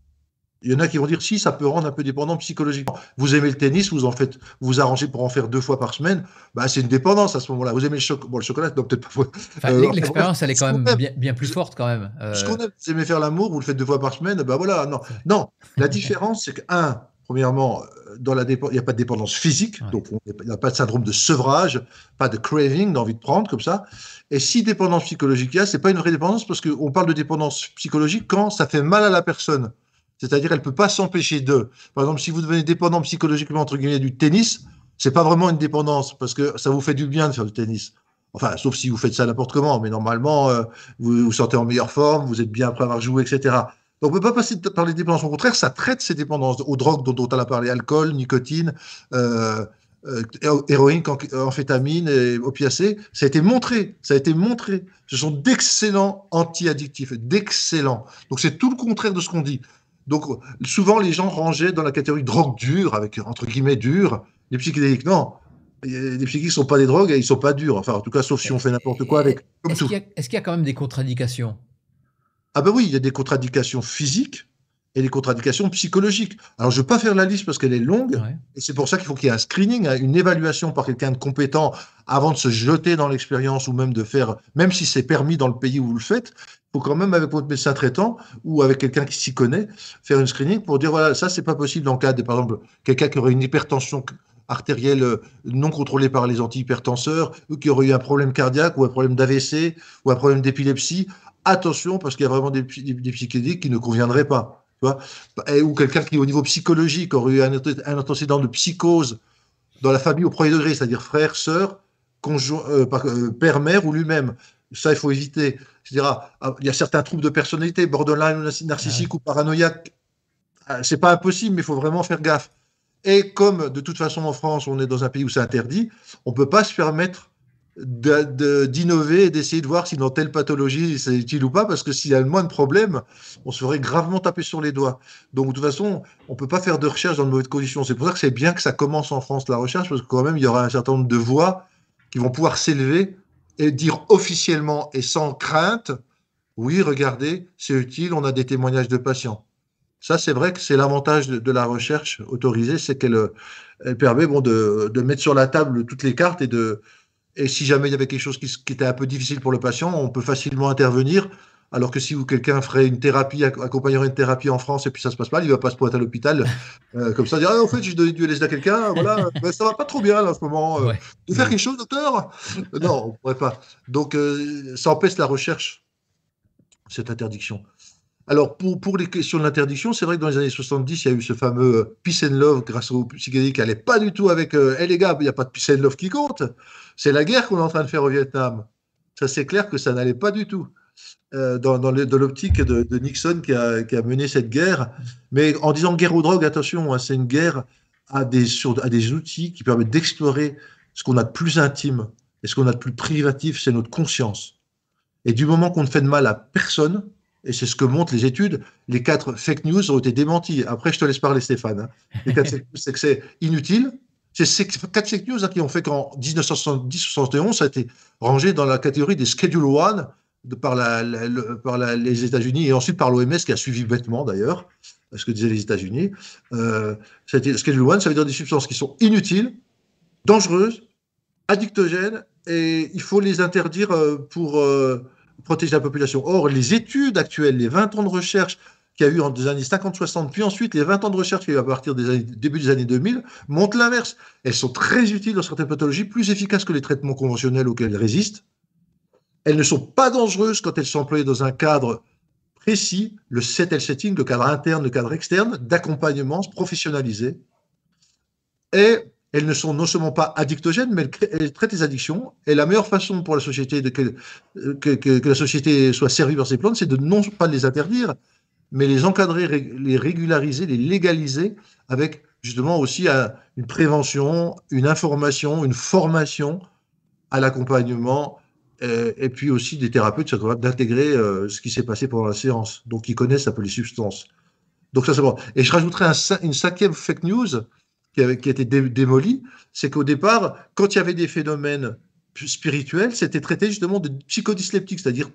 il y en a qui vont dire si ça peut rendre un peu dépendant psychologiquement. Vous aimez le tennis, vous en faites, vous arrangez pour en faire deux fois par semaine. Bah, c'est une dépendance à ce moment-là. Vous aimez le chocolat, le chocolat, peut-être pas. Euh, l'expérience, elle est quand même bien, plus forte quand même. vous euh, aimez faire l'amour, vous le faites deux fois par semaine. Bah voilà, non, non. La différence, c'est que un, premièrement, euh, dans la il n'y a pas de dépendance physique, donc il n'y a pas de syndrome de sevrage, pas de craving, d'envie de prendre comme ça. Et si dépendance psychologique il y a, c'est pas une vraie dépendance parce qu'on parle de dépendance psychologique quand ça fait mal à la personne. C'est-à-dire, elle ne peut pas s'empêcher d'eux. Par exemple, si vous devenez dépendant psychologiquement, entre guillemets, du tennis, c'est pas vraiment une dépendance, parce que ça vous fait du bien de faire du tennis. Enfin, sauf si vous faites ça n'importe comment, mais normalement, euh, vous vous sentez en meilleure forme, vous êtes bien après avoir joué, etc. Donc, on ne peut pas passer par les dépendances. Au contraire, ça traite ces dépendances aux drogues dont, on a parlé, alcool, nicotine, euh, euh héroïne, amphétamine et opiacés. Ça a été montré. Ça a été montré. Ce sont d'excellents anti-addictifs, d'excellents. Donc, c'est tout le contraire de ce qu'on dit. Donc, souvent, les gens rangeaient dans la catégorie drogue dure, avec entre guillemets dure. Les psychédéliques, non. Les psychédéliques ne sont pas des drogues et ils ne sont pas durs. Enfin, en tout cas, sauf si on fait n'importe quoi avec. Est-ce qu'il y, a quand même des contradictions Ah, ben oui, il y a des contradictions physiques et les contradictions psychologiques. Alors, je ne vais pas faire la liste parce qu'elle est longue, et c'est pour ça qu'il faut qu'il y ait un screening, hein, une évaluation par quelqu'un de compétent avant de se jeter dans l'expérience ou même de faire, même si c'est permis dans le pays où vous le faites, il faut quand même, avec votre médecin traitant ou avec quelqu'un qui s'y connaît, faire une screening pour dire, voilà, ça, c'est pas possible dans le cas de, par exemple, quelqu'un qui aurait une hypertension artérielle euh, non contrôlée par les antihypertenseurs, ou qui aurait eu un problème cardiaque, ou un problème d'AVC, ou un problème d'épilepsie. Attention, parce qu'il y a vraiment des, des, des psychédéliques qui ne conviendraient pas ou quelqu'un qui, au niveau psychologique, aurait eu un, antécédent de psychose dans la famille au premier degré, c'est-à-dire frère, sœur, conjoint euh, euh, père, mère ou lui-même. Ça, il faut éviter. Ah, il y a certains troubles de personnalité, borderline narcissique ou paranoïaque. Ah, c'est pas impossible, mais il faut vraiment faire gaffe. Et comme de toute façon en France, on est dans un pays où c'est interdit, on ne peut pas se permettre d'innover et d'essayer de voir si dans telle pathologie c'est utile ou pas, parce que s'il y a le moins de problèmes, on se ferait gravement taper sur les doigts. Donc de toute façon, on ne peut pas faire de recherche dans de mauvaises conditions. C'est pour ça que c'est bien que ça commence en France la recherche, parce que quand même, il y aura un certain nombre de voix qui vont pouvoir s'élever et dire officiellement et sans crainte, oui, regardez, c'est utile, on a des témoignages de patients. Ça, c'est vrai que c'est l'avantage de, la recherche autorisée, c'est qu'elle euh, elle permet bon, de mettre sur la table toutes les cartes et de, et si jamais il y avait quelque chose qui, était un peu difficile pour le patient, on peut facilement intervenir. Alors que si quelqu'un ferait une thérapie, accompagnerait une thérapie en France et puis ça se passe pas, il ne va pas se pointer à l'hôpital euh, comme ça, dire ah, en fait j'ai donné du LSD à quelqu'un, voilà, ben, ça va pas trop bien en ce moment. Euh. faire quelque chose, docteur Non, on ne pourrait pas. Donc euh, ça empêche la recherche cette interdiction. Alors, pour, les questions de l'interdiction, c'est vrai que dans les années 70, il y a eu ce fameux euh, peace and love grâce au psychédélique qui n'allait pas du tout avec euh, les gars, il n'y a pas de peace and love qui compte. C'est la guerre qu'on est en train de faire au Vietnam. Ça, c'est clair que ça n'allait pas du tout euh, dans, dans l'optique de, Nixon qui a, mené cette guerre. Mais en disant guerre aux drogues, attention, hein, c'est une guerre à des, à des outils qui permettent d'explorer ce qu'on a de plus intime et ce qu'on a de plus privatif, c'est notre conscience. Et du moment qu'on ne fait de mal à personne, et c'est ce que montrent les études, les quatre fake news ont été démenties. Après, je te laisse parler, Stéphane. Hein. Les quatre fake news, c'est que c'est inutile. C'est ces quatre fake news hein, qui ont fait qu'en 1970-71, ça a été rangé dans la catégorie des Schedule 1 de, par, la, les États-Unis et ensuite par l'OMS qui a suivi bêtement d'ailleurs ce que disaient les États-Unis. Euh, schedule 1, ça veut dire des substances qui sont inutiles, dangereuses, addictogènes et il faut les interdire euh, pour. Euh, protège la population. Or, les études actuelles, les 20 ans de recherche qu'il y a eu entre les années 50-60, puis ensuite les 20 ans de recherche qui y a eu à partir des début des années 2000, montrent l'inverse. Elles sont très utiles dans certaines pathologies, plus efficaces que les traitements conventionnels auxquels elles résistent. Elles ne sont pas dangereuses quand elles sont employées dans un cadre précis, le set L setting, le cadre interne, le cadre externe, d'accompagnement professionnalisé. Et elles ne sont non seulement pas addictogènes, mais elles, traitent les addictions. Et la meilleure façon pour la société de, que, la société soit servie par ces plantes, c'est de non pas les interdire, mais les encadrer, les régulariser, les légaliser avec justement aussi euh, une prévention, une information, une formation à l'accompagnement euh, et puis aussi des thérapeutes sont d'intégrer euh, ce qui s'est passé pendant la séance. Donc, ils connaissent un peu les substances. Donc, ça, c'est bon. Et je rajouterai une cinquième fake news qui, avait, qui a été démolie, c'est qu'au départ, quand il y avait des phénomènes spirituels, c'était traité justement de psychodysleptique, c'est-à-dire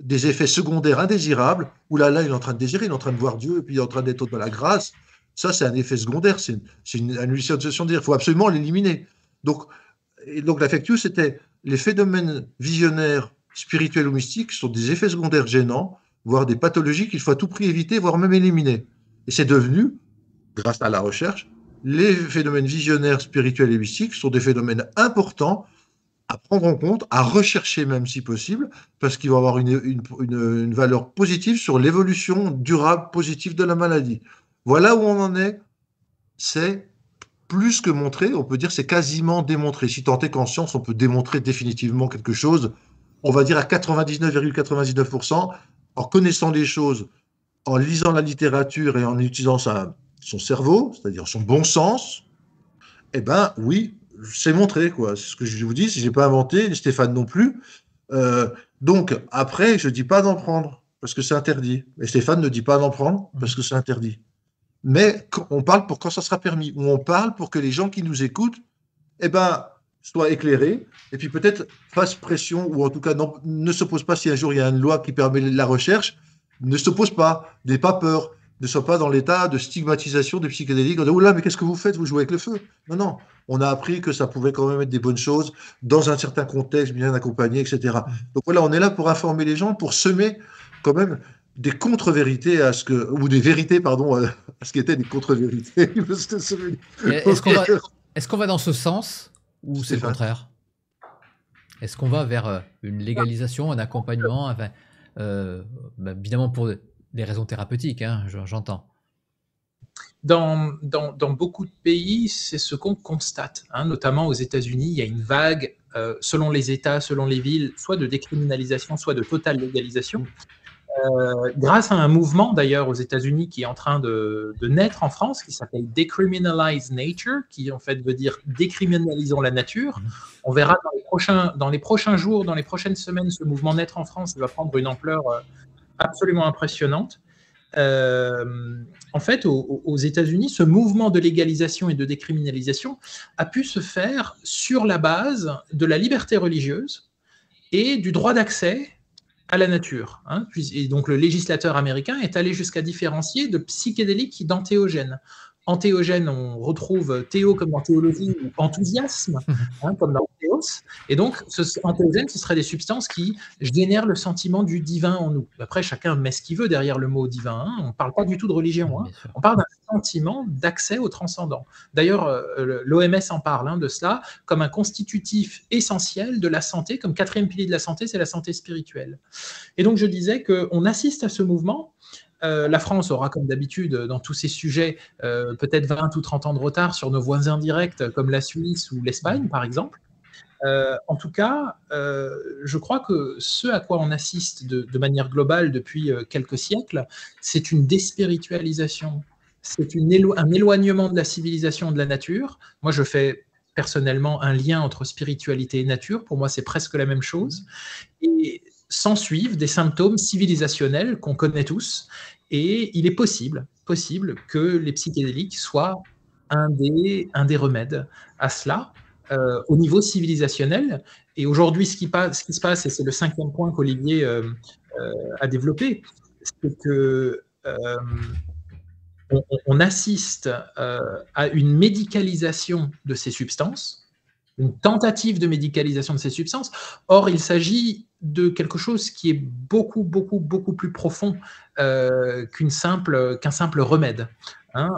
des effets secondaires indésirables, où là, là, il est en train de désirer, il est en train de voir Dieu, et puis il est en train d'être de la grâce. Ça, c'est un effet secondaire, c'est une, une hallucination de dire, il faut absolument l'éliminer. Donc, et donc l'affectus, c'était les phénomènes visionnaires, spirituels ou mystiques sont des effets secondaires gênants, voire des pathologies qu'il faut à tout prix éviter, voire même éliminer. Et c'est devenu, grâce à la recherche, les phénomènes visionnaires, spirituels et mystiques sont des phénomènes importants à prendre en compte, à rechercher même si possible, parce qu'ils vont avoir une, valeur positive sur l'évolution durable positive de la maladie. Voilà où on en est. C'est plus que montré, on peut dire c'est quasiment démontré. Si tant est qu'en science, on peut démontrer définitivement quelque chose, on va dire à 99,99%, en connaissant les choses, en lisant la littérature et en utilisant sa son cerveau, c'est-à-dire son bon sens, eh ben oui, c'est montré, quoi. C'est ce que je vous dis, si je n'ai pas inventé, Stéphane non plus. Euh, donc après, je ne dis pas d'en prendre, parce que c'est interdit. Et Stéphane ne dit pas d'en prendre, mmh. parce que c'est interdit. Mais on parle pour quand ça sera permis, ou on parle pour que les gens qui nous écoutent, eh ben, soient éclairés, et puis peut-être fassent pression, ou en tout cas ne s'opposent pas si un jour il y a une loi qui permet la recherche, ne s'opposent pas, n'ayez pas peur, ne soit pas dans l'état de stigmatisation des psychédéliques. On dit, oula, mais qu'est-ce que vous faites Vous jouez avec le feu. Non, non. On a appris que ça pouvait quand même être des bonnes choses dans un certain contexte, bien accompagné, etc. Donc voilà, on est là pour informer les gens, pour semer quand même des contre-vérités à ce que, ou des vérités, pardon, euh, à ce qui était des contre-vérités. Euh, est-ce qu'on va, dans ce sens ou c'est le contraire Est-ce qu'on va vers euh, une légalisation, un accompagnement, bah, évidemment pour des raisons thérapeutiques, hein, j'entends. Dans, beaucoup de pays, c'est ce qu'on constate. Hein, notamment aux États-Unis, il y a une vague, euh, selon les États, selon les villes, soit de décriminalisation, soit de totale légalisation. Euh, grâce à un mouvement d'ailleurs aux États-Unis qui est en train de, naître en France, qui s'appelle Decriminalize Nature, qui en fait veut dire décriminalisons la nature. Mmh. On verra dans les prochains, jours, dans les prochaines semaines, ce mouvement naître en France va prendre une ampleur euh, absolument impressionnante. Euh, en fait, aux, États-Unis, ce mouvement de légalisation et de décriminalisation a pu se faire sur la base de la liberté religieuse et du droit d'accès à la nature. Hein. Et donc le législateur américain est allé jusqu'à différencier de psychédéliques d'antéogènes. En théogène, on retrouve théo comme en théologie ou enthousiasme, hein, comme dans théos. Et donc, ce, théogène, ce des substances qui génèrent le sentiment du divin en nous. Après, chacun met ce qu'il veut derrière le mot divin. Hein. On ne parle pas du tout de religion. Hein. On parle d'un sentiment d'accès au transcendant. D'ailleurs, euh, l'OMS en parle de cela comme un constitutif essentiel de la santé, comme quatrième pilier de la santé, c'est la santé spirituelle. Et donc, je disais qu'on assiste à ce mouvement euh, la France aura, comme d'habitude, euh, dans tous ces sujets, euh, peut-être 20 ou 30 ans de retard sur nos voisins directs, comme la Suisse ou l'Espagne, par exemple. en tout cas, je crois que ce à quoi on assiste de, manière globale depuis quelques siècles, c'est une déspiritualisation, c'est un éloignement de la civilisation, de la nature. Moi, je fais personnellement un lien entre spiritualité et nature. Pour moi, c'est presque la même chose. Et s'ensuivent des symptômes civilisationnels qu'on connaît tous. Et il est possible, possible que les psychédéliques soient un des, un des remèdes à cela. Euh, au niveau civilisationnel. Et aujourd'hui, ce, qui se passe, et c'est le cinquième point qu'Olivier euh, euh, a développé, c'est que on, assiste à une médicalisation de ces substances, une tentative de médicalisation de ces substances. Or, il s'agit de quelque chose qui est beaucoup, beaucoup, beaucoup plus profond euh, qu'une simple, qu'un simple remède. Hein.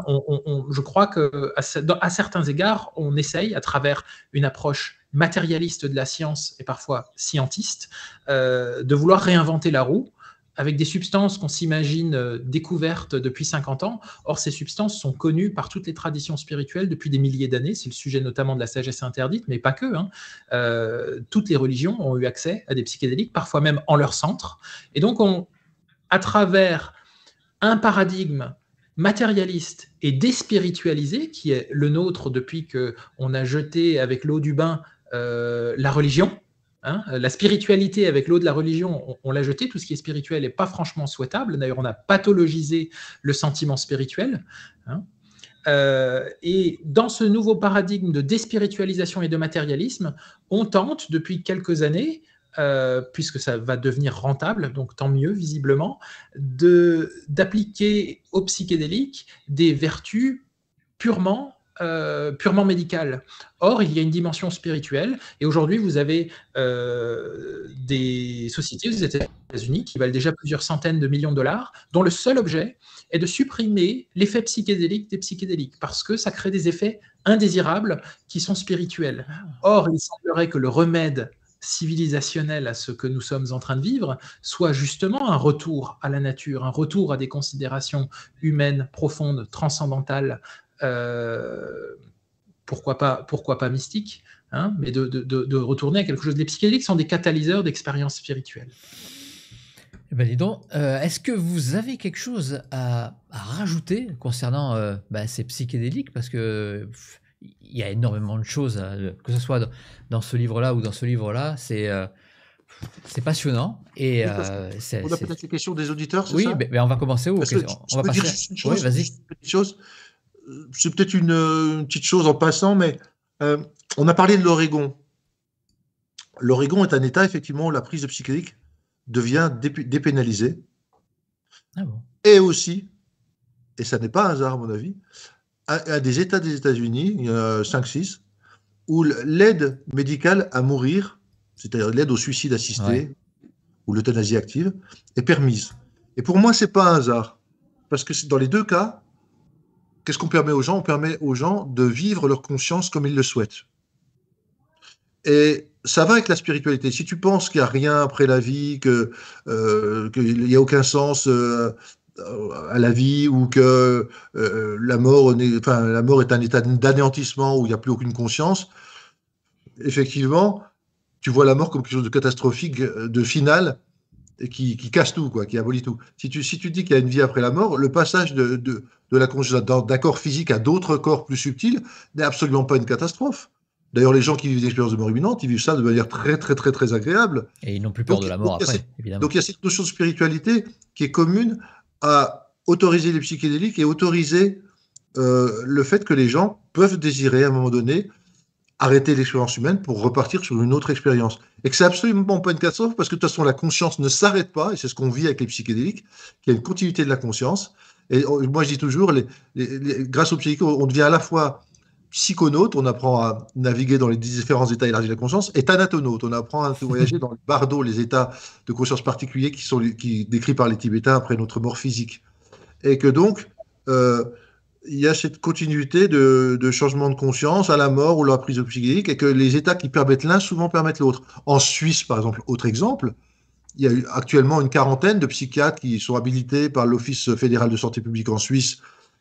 je crois que à, certains égards, on essaye, à travers une approche matérialiste de la science et parfois scientiste, euh, de vouloir réinventer la roue avec des substances qu'on s'imagine euh, découvertes depuis 50 ans. Or, ces substances sont connues par toutes les traditions spirituelles depuis des milliers d'années. C'est le sujet notamment de la sagesse interdite, mais pas que. Hein. Euh, toutes les religions ont eu accès à des psychédéliques, parfois même en leur centre. Et donc, on, à travers un paradigme matérialiste et déspiritualisé, qui est le nôtre depuis que on a jeté avec l'eau du bain euh, la religion, Hein, la spiritualité avec l'eau de la religion, on, l'a jeté, Tout ce qui est spirituel n'est pas franchement souhaitable. D'ailleurs, on a pathologisé le sentiment spirituel. Hein. Euh, et dans ce nouveau paradigme de déspiritualisation et de matérialisme, on tente depuis quelques années, euh, puisque ça va devenir rentable, donc tant mieux visiblement, d'appliquer aux psychédéliques des vertus purement euh, purement médical. Or, il y a une dimension spirituelle, et aujourd'hui, vous avez euh, des sociétés aux États-Unis qui valent déjà plusieurs centaines de millions de dollars, dont le seul objet est de supprimer l'effet psychédélique des psychédéliques, parce que ça crée des effets indésirables qui sont spirituels. Or, il semblerait que le remède civilisationnel à ce que nous sommes en train de vivre soit justement un retour à la nature, un retour à des considérations humaines profondes, transcendantales, euh, pourquoi pas, pourquoi pas mystique, hein, mais de, retourner à quelque chose. Les psychédéliques sont des catalyseurs d'expériences spirituelles. Eh ben donc, euh, est-ce que vous avez quelque chose à, rajouter concernant euh, ben, ces psychédéliques Parce que il y a énormément de choses, hein, que ce soit dans, ce livre-là ou dans ce livre-là, c'est passionnant. Et on a peut-être les questions des auditeurs. Oui, mais, on va commencer où on, va passer. Dire une Chose, c'est peut-être une, petite chose en passant, mais euh, on a parlé de l'Oregon. L'Oregon est un État, effectivement, où la prise de psychédéliques devient dépénalisée. Ah et aussi, et ça n'est pas un hasard à mon avis, à des États des États-Unis, 5-6, où l'aide médicale à mourir, c'est-à-dire l'aide au suicide assisté ou l'euthanasie active, est permise. Et pour moi, c'est pas un hasard. Parce que dans les deux cas, qu'est-ce qu'on permet aux gens On permet aux gens de vivre leur conscience comme ils le souhaitent. Et ça va avec la spiritualité. Si tu penses qu'il n'y a rien après la vie, euh, qu'il n'y a aucun sens euh, à la vie ou que euh, la, mort enfin, la mort est un état d'anéantissement où il n'y a plus aucune conscience, effectivement, tu vois la mort comme quelque chose de catastrophique, de final, qui, casse tout, quoi, qui abolit tout. Si tu, si tu dis qu'il y a une vie après la mort, le passage de, la conscience d'un corps physique à d'autres corps plus subtils n'est absolument pas une catastrophe. D'ailleurs, les gens qui vivent des expériences de mort imminente, ils vivent ça de manière très, très, très, très agréable. Et ils n'ont plus peur de la mort après, évidemment. Donc il y a cette notion de spiritualité qui est commune à autoriser les psychédéliques et autoriser euh, le fait que les gens peuvent désirer à un moment donné arrêter l'expérience humaine pour repartir sur une autre expérience. Et que c'est absolument pas une catastrophe parce que de toute façon, la conscience ne s'arrête pas, et c'est ce qu'on vit avec les psychédéliques, qu'il y a une continuité de la conscience. Et oh, moi, je dis toujours, les, grâce aux psychédéliques, on devient à la fois psychonautes, on apprend à naviguer dans les différents états élargis de la conscience, et thanatonautes, on apprend à voyager dans le bardo, les états de conscience particuliers qui sont qui, décrits par les Tibétains après notre mort physique. Et que donc, euh, il y a cette continuité de, changement de conscience à la mort ou la prise psychédéliques et que les états qui permettent l'un souvent permettent l'autre. En Suisse, par exemple, autre exemple, il y a actuellement une quarantaine de psychiatres qui sont habilités par l'Office fédéral de santé publique en Suisse,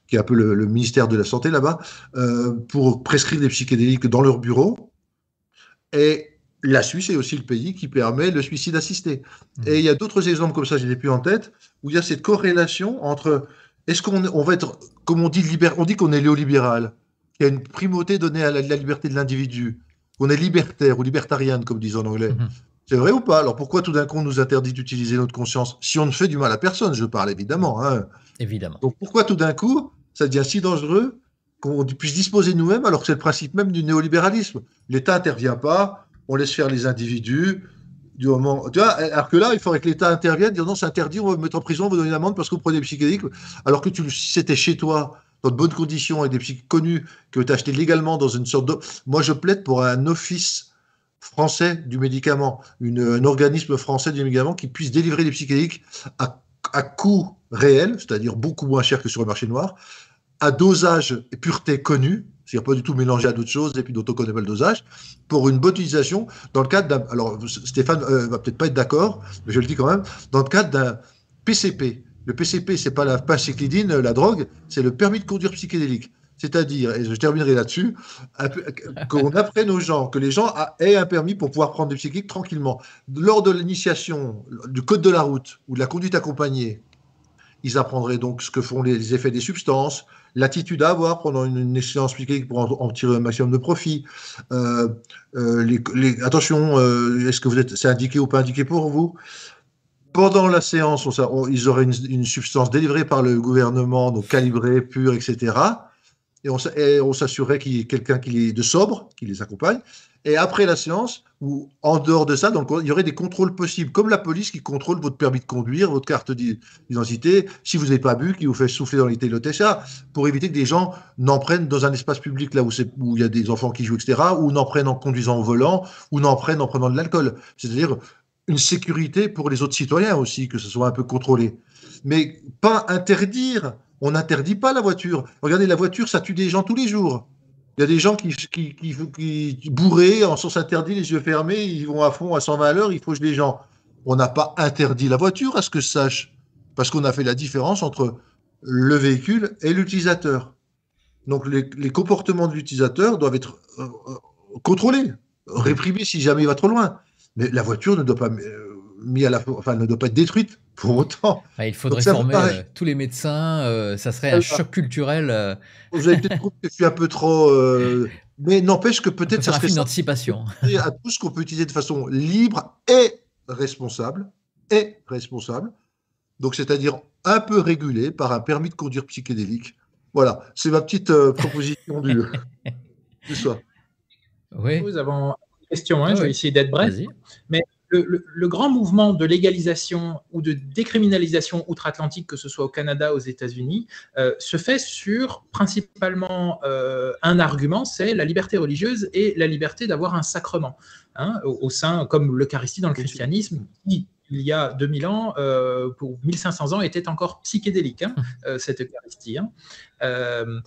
qui est un peu le, ministère de la Santé là-bas, euh, pour prescrire des psychédéliques dans leur bureau. Et la Suisse est aussi le pays qui permet le suicide assisté. Mmh. Et il y a d'autres exemples comme ça, je n'ai plus en tête, où il y a cette corrélation entre est-ce qu'on va être comme on dit, qu'on est néolibéral, qu'il y a une primauté donnée à la, liberté de l'individu, qu'on est libertaire ou libertarienne, comme disent en anglais. Mhm. C'est vrai ou pas Alors pourquoi tout d'un coup on nous interdit d'utiliser notre conscience Si on ne fait du mal à personne, je parle évidemment. Hein. Évidemment. Donc pourquoi tout d'un coup ça devient si dangereux qu'on puisse disposer nous-mêmes alors que c'est le principe même du néolibéralisme L'État intervient pas, on laisse faire les individus, moment. alors que là, il faudrait que l'État intervienne, dire non, c'est interdit, on va vous mettre en prison, on va vous donner une amende parce que vous prenez des psychédéliques. Alors que tu, si c'était chez toi, dans de bonnes conditions, avec des psychiques connus, que tu as acheté légalement dans une sorte de. Moi, je plaide pour un office français du médicament, un organisme français du médicament qui puisse délivrer des psychédéliques à, à coût réel, c'est-à-dire beaucoup moins cher que sur le marché noir, à dosage et pureté connus, c'est-à-dire pas du tout mélangé à d'autres choses, et puis dont dosage, pour une bonne utilisation dans le cadre d'un. Alors Stéphane euh, va peut-être pas être d'accord, mais je le dis quand même, dans le cadre d'un PCP. Le PCP, c'est pas la pacyclidine, euh, la drogue, c'est le permis de conduire psychédélique. C'est-à-dire, et je terminerai là-dessus, qu'on apprenne aux gens, que les gens aient un permis pour pouvoir prendre des psychiques tranquillement. Lors de l'initiation du code de la route ou de la conduite accompagnée, ils apprendraient donc ce que font les effets des substances, l'attitude à avoir pendant une, séance psychique pour en, tirer un maximum de profit. Euh, euh, les, attention, euh, est-ce que vous êtes, c'est indiqué ou pas indiqué pour vous pendant la séance, on, ils auraient une, substance délivrée par le gouvernement, donc calibrée, pure, etc. Et on, on s'assurait qu'il y ait quelqu'un qui est de sobre qui les accompagne. Et après la séance, ou en dehors de ça, donc il y aurait des contrôles possibles, comme la police qui contrôle votre permis de conduire, votre carte d'identité, si vous n'avez pas bu, qui vous fait souffler dans les ça pour éviter que des gens n'en prennent dans un espace public là où il y a des enfants qui jouent, etc., ou n'en prennent en conduisant au volant, ou n'en prennent en prenant de l'alcool. C'est-à-dire une sécurité pour les autres citoyens aussi, que ce soit un peu contrôlé. Mais pas interdire, on n'interdit pas la voiture. Regardez, la voiture, ça tue des gens tous les jours. Il y a des gens qui, qui, en sens interdit, les yeux fermés, ils vont à fond à 120 l'heure, faut fauchent les gens. On n'a pas interdit la voiture, à ce que je sache, parce qu'on a fait la différence entre le véhicule et l'utilisateur. Donc les, comportements de l'utilisateur doivent être euh, euh, contrôlés, réprimés si jamais il va trop loin. Mais la voiture ne doit pas, euh, mis à la, enfin, ne doit pas être détruite pour autant. Bah, il faudrait former euh, tous les médecins, euh, ça serait un choc culturel. Euh. Vous avez peut-être compris que je suis un peu trop. Mais n'empêche que peut-être ça serait une anticipation. à tout ce qu'on peut utiliser de façon libre et responsable, et responsable. Donc c'est-à-dire un peu régulé par un permis de conduire psychédélique. Voilà, c'est ma petite proposition du, soir. Oui. Nous avons une question, hein, ah je vais essayer d'être bref. Mais le, grand mouvement de légalisation ou de décriminalisation outre-Atlantique, que ce soit au Canada, aux États-Unis, euh, se fait sur principalement euh, un argument, c'est la liberté religieuse et la liberté d'avoir un sacrement hein, au, sein, comme l'Eucharistie dans le christianisme, il y a 2000 ans, euh, pour 1500 ans, était encore psychédélique, hein, mmh. euh, cette Eucharistie. Hein. Euh,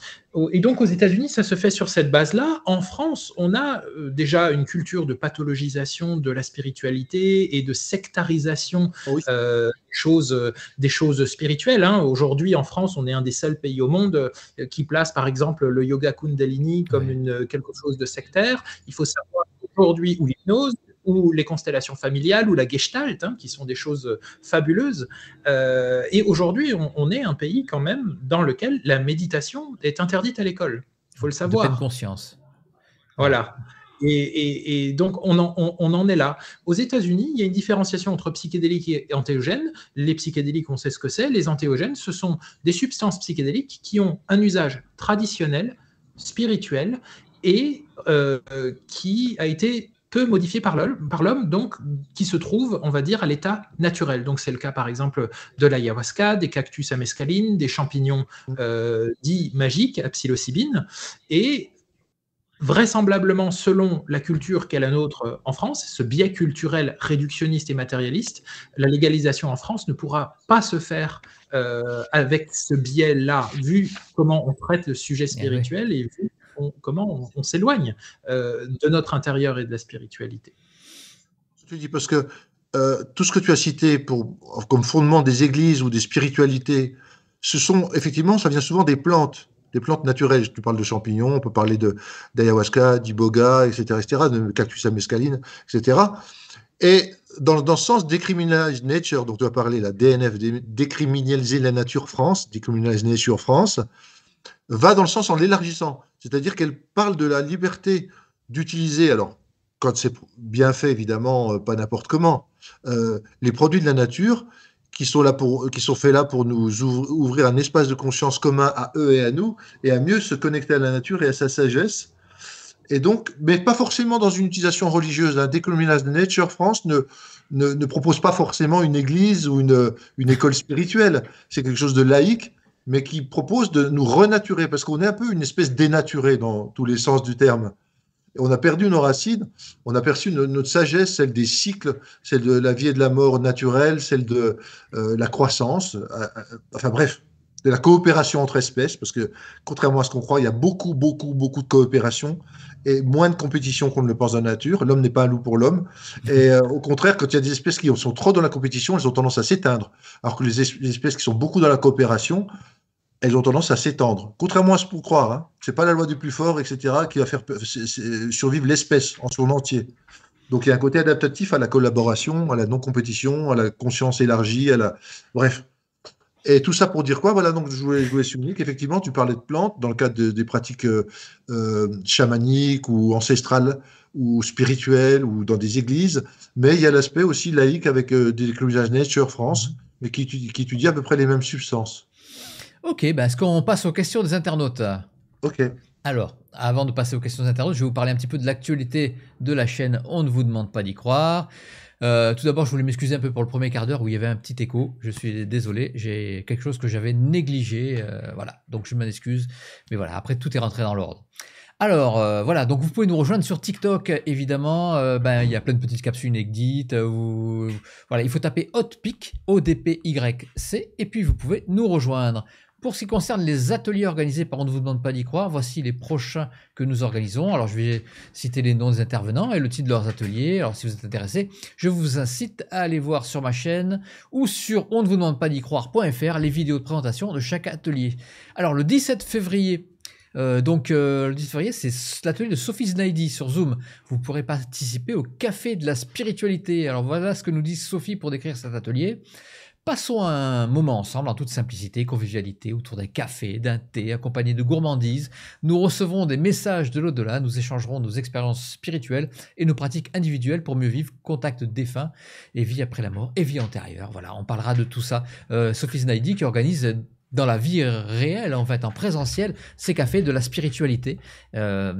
et donc aux États-Unis, ça se fait sur cette base-là. En France, on a déjà une culture de pathologisation de la spiritualité et de sectarisation des choses spirituelles. Hein. Aujourd'hui, en France, on est un des seuls pays au monde qui place, par exemple, le yoga Kundalini comme quelque chose de sectaire. Il faut savoir aujourd'hui, où l'hypnose, ou les constellations familiales, ou la gestalt, hein, qui sont des choses fabuleuses. Euh, et aujourd'hui, on, est un pays quand même dans lequel la méditation est interdite à l'école. Il faut le savoir. De conscience. Voilà. Et, donc, on en, on, en, est là. Aux États-Unis, il y a une différenciation entre psychédéliques et antéogènes. Les psychédéliques, on sait ce que c'est. Les antéogènes, ce sont des substances psychédéliques qui ont un usage traditionnel, spirituel, et euh, qui a été peu modifié par l'homme, donc qui se trouve, on va dire, à l'état naturel. Donc c'est le cas par exemple de l'ayahuasca, des cactus à mescaline, des champignons euh, dits magiques à psilocybine, et vraisemblablement selon la culture qu'est la nôtre euh, en France, ce biais culturel réductionniste et matérialiste, la légalisation en France ne pourra pas se faire euh, avec ce biais-là, vu comment on traite le sujet eh spirituel et comment on, s'éloigne euh, de notre intérieur et de la spiritualité. Tu dis parce que euh, tout ce que tu as cité pour, comme fondement des églises ou des spiritualités, ce sont effectivement, ça vient souvent des plantes, des plantes naturelles. Tu parles de champignons, on peut parler de d'ayahuasca, d'iboga, etc., etc., de cactus à mescaline, etc. Et dans, dans, ce sens, la nature, dont tu as parlé, la DNF, décriminaliser la nature France, la nature France, va dans le sens en l'élargissant. C'est-à-dire qu'elle parle de la liberté d'utiliser, alors quand c'est bien fait évidemment, euh, pas n'importe comment, euh, les produits de la nature qui sont, là pour, qui sont faits là pour nous ouvrir un espace de conscience commun à eux et à nous, et à mieux se connecter à la nature et à sa sagesse. Et donc, mais pas forcément dans une utilisation religieuse. Hein. de Nature France ne, propose pas forcément une église ou une école spirituelle. C'est quelque chose de laïque, mais qui propose de nous renaturer, parce qu'on est un peu une espèce dénaturée dans tous les sens du terme. On a perdu nos racines, on a perçu notre sagesse, celle des cycles, celle de la vie et de la mort naturelle, celle de euh, la croissance, euh, euh, enfin bref, de la coopération entre espèces, parce que contrairement à ce qu'on croit, il y a beaucoup, beaucoup, beaucoup de coopération et moins de compétition qu'on ne le pense dans la nature. L'homme n'est pas un loup pour l'homme. Et euh, au contraire, quand il y a des espèces qui sont trop dans la compétition, elles ont tendance à s'éteindre. Alors que les, espèces qui sont beaucoup dans la coopération, elles ont tendance à s'étendre. Contrairement à ce qu'on croit, hein. c'est pas la loi du plus fort, etc., qui va faire survivre l'espèce en son entier. Donc il y a un côté adaptatif à la collaboration, à la non-compétition, à la conscience élargie, à la... Bref, et tout ça pour dire quoi Voilà, donc je voulais jouer unique Effectivement, tu parlais de plantes dans le cadre des pratiques euh, euh, chamaniques ou ancestrales ou spirituelles ou dans des églises. Mais il y a l'aspect aussi laïque avec euh, des des éclusages Nature France, mhm. mais qui, étudie à peu près les mêmes substances. Ok, bah, est-ce qu'on passe aux questions des internautes Ok. Alors, avant de passer aux questions des internautes, je vais vous parler un petit peu de l'actualité de la chaîne On ne vous demande pas d'y croire. Euh, tout d'abord, je voulais m'excuser un peu pour le premier quart d'heure où il y avait un petit écho. Je suis désolé, j'ai quelque chose que j'avais négligé. Euh, voilà, donc je m'en excuse. Mais voilà, après tout est rentré dans l'ordre. Alors euh, voilà, donc vous pouvez nous rejoindre sur TikTok évidemment. Ben, il y a plein de petites capsules inédites, voilà, il faut taper Hotpic, O D P Y C, et puis vous pouvez nous rejoindre. Pour ce qui concerne les ateliers organisés par On ne vous demande pas d'y croire, voici les prochains que nous organisons. Alors je vais citer les noms des intervenants et le titre de leurs ateliers. Alors si vous êtes intéressé, je vous incite à aller voir sur ma chaîne ou sur on ne vous demande pas d'y croire.fr les vidéos de présentation de chaque atelier. Alors le 17 février, euh, donc euh, le 17 février, c'est l'atelier de Sophie Znaidi sur Zoom. Vous pourrez participer au café de la spiritualité. Alors voilà ce que nous dit Sophie pour décrire cet atelier. Passons un moment ensemble en toute simplicité, convivialité, autour d'un café, d'un thé, accompagné de gourmandises. Nous recevrons des messages de l'au-delà, nous échangerons nos expériences spirituelles et nos pratiques individuelles pour mieux vivre, contact défunt et vie après la mort et vie antérieure. Voilà, on parlera de tout ça. Euh, Sophie Znaidi qui organise dans la vie réelle, en fait, en présentiel, ces cafés de la spiritualité. Euh,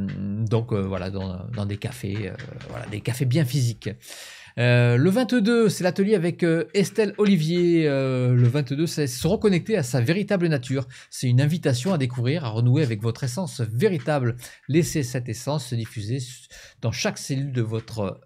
donc euh, voilà, dans, des cafés, voilà, des cafés bien physiques. Euh, le 22, c'est l'atelier avec euh, Estelle Olivier. Euh, le 22, c'est se reconnecter à sa véritable nature. C'est une invitation à découvrir, à renouer avec votre essence véritable. Laissez cette essence se diffuser dans chaque cellule de votre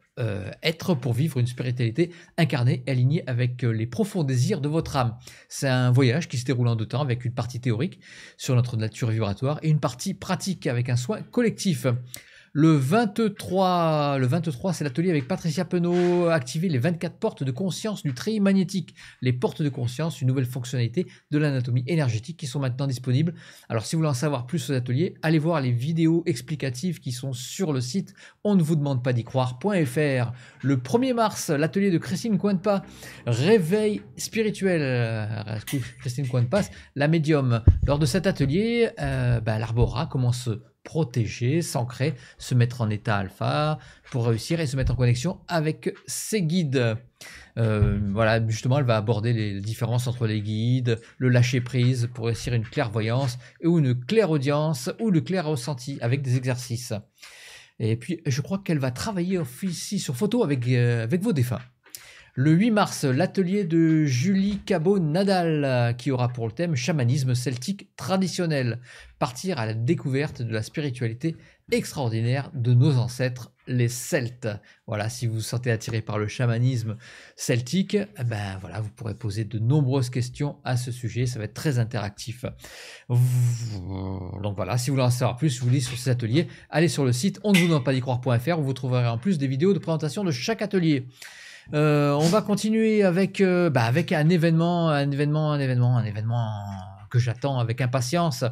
être pour vivre une spiritualité incarnée et alignée avec les profonds désirs de votre âme. C'est un voyage qui se déroule en deux temps avec une partie théorique sur notre nature vibratoire et une partie pratique avec un soin collectif. Le 23, le c'est l'atelier avec Patricia Penot, activer les 24 portes de conscience du tri magnétique. Les portes de conscience, une nouvelle fonctionnalité de l'anatomie énergétique qui sont maintenant disponibles. Alors si vous voulez en savoir plus sur l'atelier, allez voir les vidéos explicatives qui sont sur le site on ne vous demande pas d'y croire.fr. Le 1er mars, l'atelier de Christine Cointepas. réveil spirituel. Euh, Christine Cointepas, la médium. Lors de cet atelier, euh, bah, commence... l'arbora, commence protéger, s'ancrer, se mettre en état alpha pour réussir et se mettre en connexion avec ses guides. Euh, voilà, justement, elle va aborder les différences entre les guides, le lâcher prise pour réussir une clairvoyance ou une claire audience ou le clair ressenti avec des exercices. Et puis, je crois qu'elle va travailler aussi sur photo avec, euh, avec vos défunts. Le 8 mars, l'atelier de Julie Cabot-Nadal qui aura pour le thème chamanisme celtique traditionnel. Partir à la découverte de la spiritualité extraordinaire de nos ancêtres, les Celtes. Voilà, si vous vous sentez attiré par le chamanisme celtique, eh ben voilà, vous pourrez poser de nombreuses questions à ce sujet, ça va être très interactif. Donc voilà, si vous voulez en savoir plus, je vous lis sur ces ateliers, allez sur le site on ne pas croire.fr où vous trouverez en plus des vidéos de présentation de chaque atelier. Euh, on va continuer avec, euh, bah, avec un événement, un événement, un événement, un événement que j'attends avec impatience.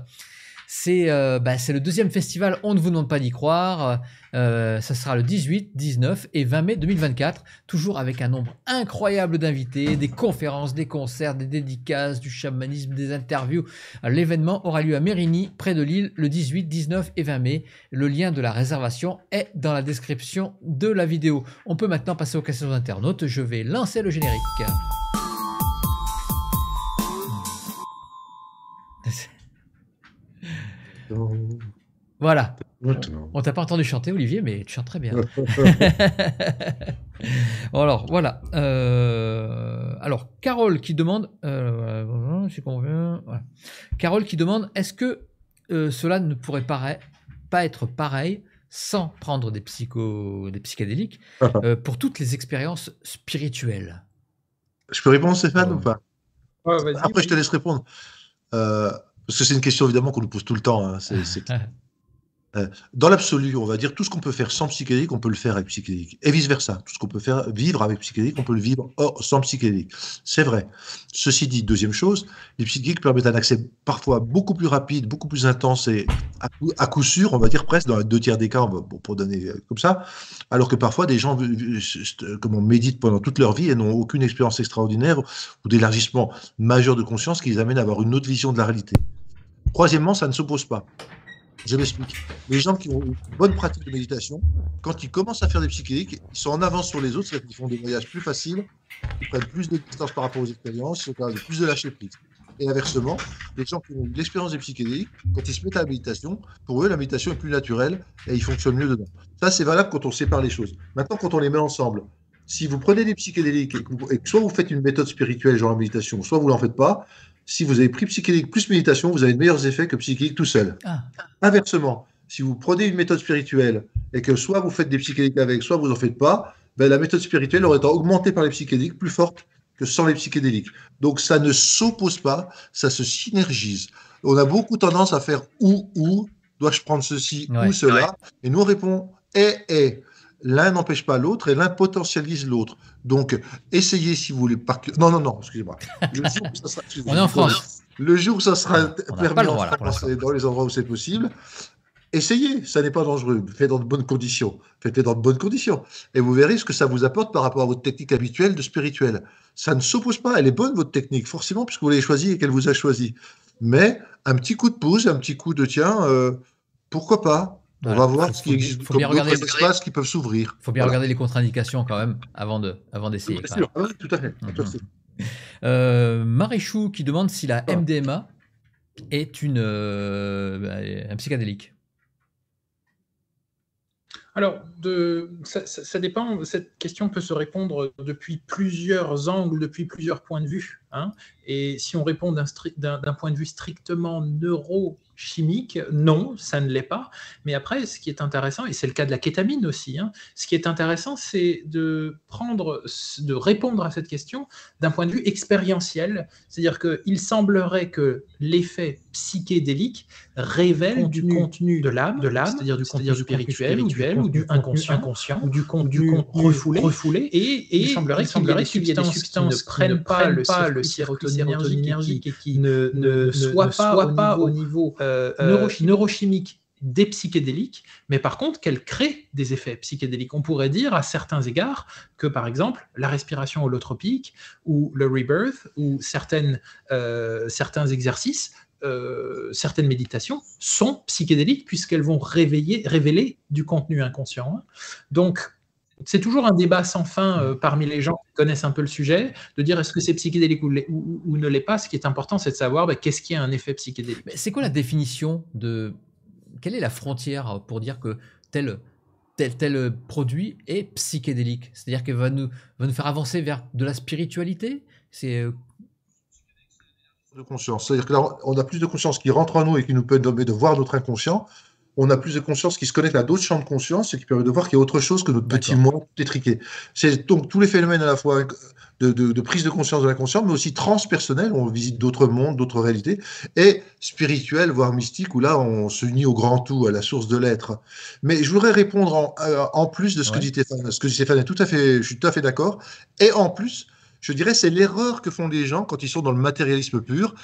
Euh, bah, c'est le deuxième festival On ne vous demande pas d'y croire. Euh, ça sera le 18, 19 et 20 mai 2024. Toujours avec un nombre incroyable d'invités, des conférences, des concerts, des dédicaces, du chamanisme, des interviews. L'événement aura lieu à Mérigny, près de Lille, le 18, 19 et 20 mai. Le lien de la réservation est dans la description de la vidéo. On peut maintenant passer aux questions internautes. Je vais lancer le générique. Voilà. On t'a pas entendu chanter, Olivier, mais tu chantes très bien. alors, voilà. Euh, alors, Carole qui demande. Je euh, euh, Carole qui demande est-ce que cela ne pourrait pas être pareil sans prendre des, psycho... des psychédéliques pour toutes les expériences spirituelles Je peux répondre, Stéphane, ah, ou pas Après, je te laisse répondre. Parce que c'est une question évidemment qu'on nous pose tout le temps. Hein. C'est Euh, dans l'absolu, on va dire tout ce qu'on peut faire sans psychédélique, on peut le faire avec psychédélique, et vice versa. Tout ce qu'on peut faire vivre avec psychédélique, on peut le vivre sans psychédélique. C'est vrai. Ceci dit, deuxième chose, les psychédéliques permettent un accès parfois beaucoup plus rapide, beaucoup plus intense et à coup, sûr, on va dire presque dans les deux tiers des cas, pour donner euh, comme ça, alors que parfois des gens, euh, comme on médite pendant toute leur vie, et n'ont aucune expérience extraordinaire ou d'élargissement majeur de conscience qui les amène à avoir une autre vision de la réalité. Troisièmement, ça ne s'oppose pas. Je m'explique. Les gens qui ont une bonne pratique de méditation, quand ils commencent à faire des psychédéliques, ils sont en avance sur les autres, c'est-à-dire qu'ils font des voyages plus faciles, ils prennent plus de distance par rapport aux expériences, ils ont plus de lâcher prise. Et inversement, les gens qui ont l'expérience des psychédéliques, quand ils se mettent à la méditation, pour eux, la méditation est plus naturelle et ils fonctionnent mieux dedans. Ça, c'est valable quand on sépare les choses. Maintenant, quand on les met ensemble, si vous prenez des psychédéliques et que, soit vous faites une méthode spirituelle, genre la méditation, soit vous l'en faites pas, si vous avez pris psychédélique plus méditation, vous avez de meilleurs effets que psychédélique tout seul. Ah. Inversement, si vous prenez une méthode spirituelle et que soit vous faites des psychédéliques avec, soit vous en faites pas, ben la méthode spirituelle aurait été augmentée par les psychédéliques plus forte que sans les psychédéliques. Donc ça ne s'oppose pas, ça se synergise. On a beaucoup tendance à faire ou ou, dois-je prendre ceci ou cela, et nous on répond et eh, et. Eh l'un n'empêche pas l'autre et l'un potentialise l'autre. Donc, essayez si vous voulez. Non, non, non, excusez-moi. On est en France. Le jour où ça sera permis dans les endroits où c'est possible, essayez, ça n'est pas dangereux. Faites dans de bonnes conditions. faites dans de bonnes conditions. Et vous verrez ce que ça vous apporte par rapport à votre technique habituelle de spirituel. Ça ne s'oppose pas. Elle est bonne, votre technique, forcément, puisque vous l'avez choisie et qu'elle vous a choisie. Mais un petit coup de pouce, un petit coup de tiens, euh, pourquoi pas on va voir ce qui existe peuvent s'ouvrir. Il faut bien regarder les contre-indications quand même avant de, avant d'essayer. Bien ah tout à fait. Mhm. Euh, qui demande si la ah. MDMA est une euh, bah, un psychédélique. Alors, ça, dépend. Cette question peut se répondre depuis plusieurs angles, depuis plusieurs points de vue. Hein. et si on répond d'un point de vue strictement neurochimique, non, ça ne l'est pas. Mais après, ce qui est intéressant, et c'est le cas de la kétamine aussi, hein, ce qui est intéressant, c'est de prendre, de répondre à cette question d'un point de vue expérientiel. C'est-à-dire qu'il semblerait que l'effet psychédélique révèle du contenu de l'âme, de l'âme, c'est-à-dire du contenu spirituel, ou du, ou du inconscient, inconscient, ou du contenu, refoulé, Et, il semblerait qu'il qu y ait des substances, qui ne prennent le, pas le et qui ne, ne, soit, pas, au niveau, euh, euh, euh, neurochimique, des psychédéliques, mais par contre qu'elle crée des effets psychédéliques. On pourrait dire à certains égards que, par exemple, la respiration holotropique ou le rebirth ou certaines, certains exercices, certaines méditations sont psychédéliques puisqu'elles vont réveiller, révéler du contenu inconscient. Donc, c'est toujours un débat sans fin euh, parmi les gens qui connaissent un peu le sujet, de dire est-ce que c'est psychédélique ou, ne l'est pas. Ce qui est important, c'est de savoir bah, qu'est-ce qui a un effet psychédélique. C'est quoi la définition de. Quelle est la frontière pour dire que tel, tel, tel produit est psychédélique C'est-à-dire qu'il va nous, va nous faire avancer vers de la spiritualité C'est euh, conscience. on a plus de conscience qui rentre en nous et qui nous permet de voir notre inconscient on a plus de conscience qui se connecte à d'autres champs de conscience, et qui permet de voir qu'il y a autre chose que notre petit monde détriqué C'est donc tous les phénomènes à la fois de, prise de conscience de la conscience, mais aussi transpersonnel, on visite d'autres mondes, d'autres réalités, et spirituel, voire mystique, où là on se unit au grand tout, à la source de l'être. Mais je voudrais répondre en, euh, plus de ce que dit Stéphane. Ce que Stéphane est tout à fait, je suis tout à fait d'accord, et en plus, je dirais, c'est l'erreur que font les gens quand ils sont dans le matérialisme pur.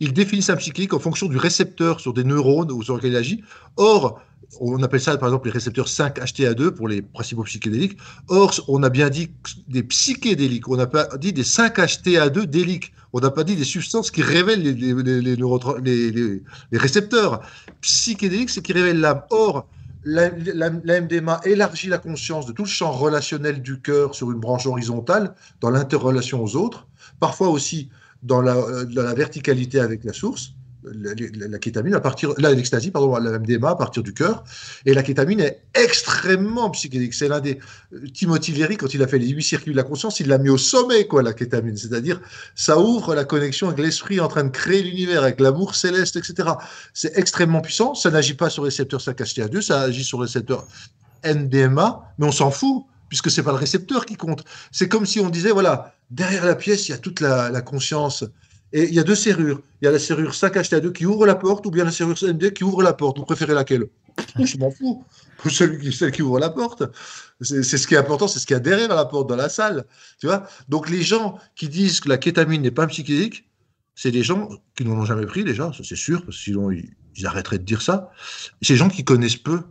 Ils définissent un psychique en fonction du récepteur sur des neurones ou sur lequel il agit. Or, on appelle ça par exemple les récepteurs 5-HTA2 pour les principaux psychédéliques. Or, on a bien dit des psychédéliques, on n'a pas dit des 5-HTA2 déliques, on n'a pas dit des substances qui révèlent les, les, récepteurs. Psychédéliques, c'est qui révèle l'âme. Or, la, MDMA élargit la conscience de tout le champ relationnel du cœur sur une branche horizontale, dans l'interrelation aux autres, parfois aussi dans la euh, verticalité avec la source la, kétamine à partir, là, l'extasie, pardon, la MDMA à partir du cœur. Et la kétamine est extrêmement psychédélique. C'est l'un des. Euh, Timothy Leary, quand il a fait les huit circuits de la conscience, il l'a mis au sommet, quoi, la kétamine. C'est-à-dire, ça ouvre la connexion avec l'esprit en train de créer l'univers, avec l'amour céleste, etc. C'est extrêmement puissant. Ça n'agit pas sur le récepteur 5 2 ça agit sur le récepteur NDMA, mais on s'en fout puisque c'est pas le récepteur qui compte. C'est comme si on disait, voilà, derrière la pièce, il y a toute la conscience et il y a deux serrures. Il y a la serrure 5 à 2 qui ouvre la porte ou bien la serrure CND qui ouvre la porte. Vous préférez laquelle ah, Je m'en fous. Celui qui, celle qui ouvre la porte. C'est ce qui est important, c'est ce qu'il y a derrière la porte dans la salle. Tu vois Donc les gens qui disent que la kétamine n'est pas un psychédélique, c'est des gens qui ne l'ont jamais pris déjà, c'est sûr, parce que sinon ils, arrêteraient de dire ça. C'est des gens qui connaissent peu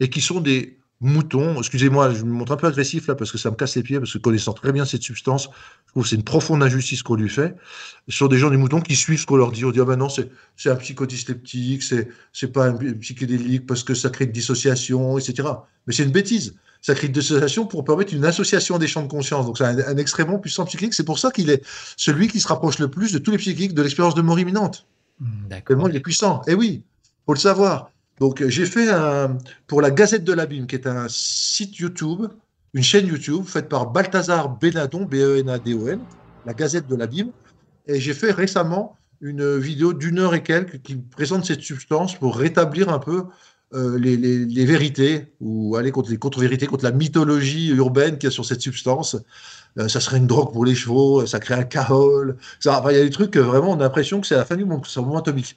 et qui sont des, mouton. Excusez-moi, je me montre un peu agressif là parce que ça me casse les pieds, parce que connaissant très bien cette substance, je trouve que c'est une profonde injustice qu'on lui fait sur des gens du mouton qui suivent ce qu'on leur dit. On dit, ah ben non, c'est un psychodysleptique, c'est pas un psychédélique parce que ça crée une dissociation, etc. Mais c'est une bêtise. Ça crée une dissociation pour permettre une association des champs de conscience. Donc c'est un, extrêmement puissant psychique. C'est pour ça qu'il est celui qui se rapproche le plus de tous les psychiques de l'expérience de mort imminente. Hmm, d'accord. il est puissant. et eh oui, faut le savoir. Donc, euh, j'ai fait pour la Gazette de l'Abîme, qui est un site YouTube, une chaîne YouTube faite par Balthazar Benadon, B-E-N-A-D-O-N, la Gazette de l'Abîme. Et j'ai fait récemment une vidéo d'une heure et quelques qui présente cette substance pour rétablir un peu euh, les, vérités ou aller contre les contre-vérités, contre la mythologie urbaine qu'il y a sur cette substance. Euh, ça serait une drogue pour les chevaux, ça crée un chaos, il y a des trucs vraiment on a l'impression que c'est la fin du monde, que c'est un moment atomique.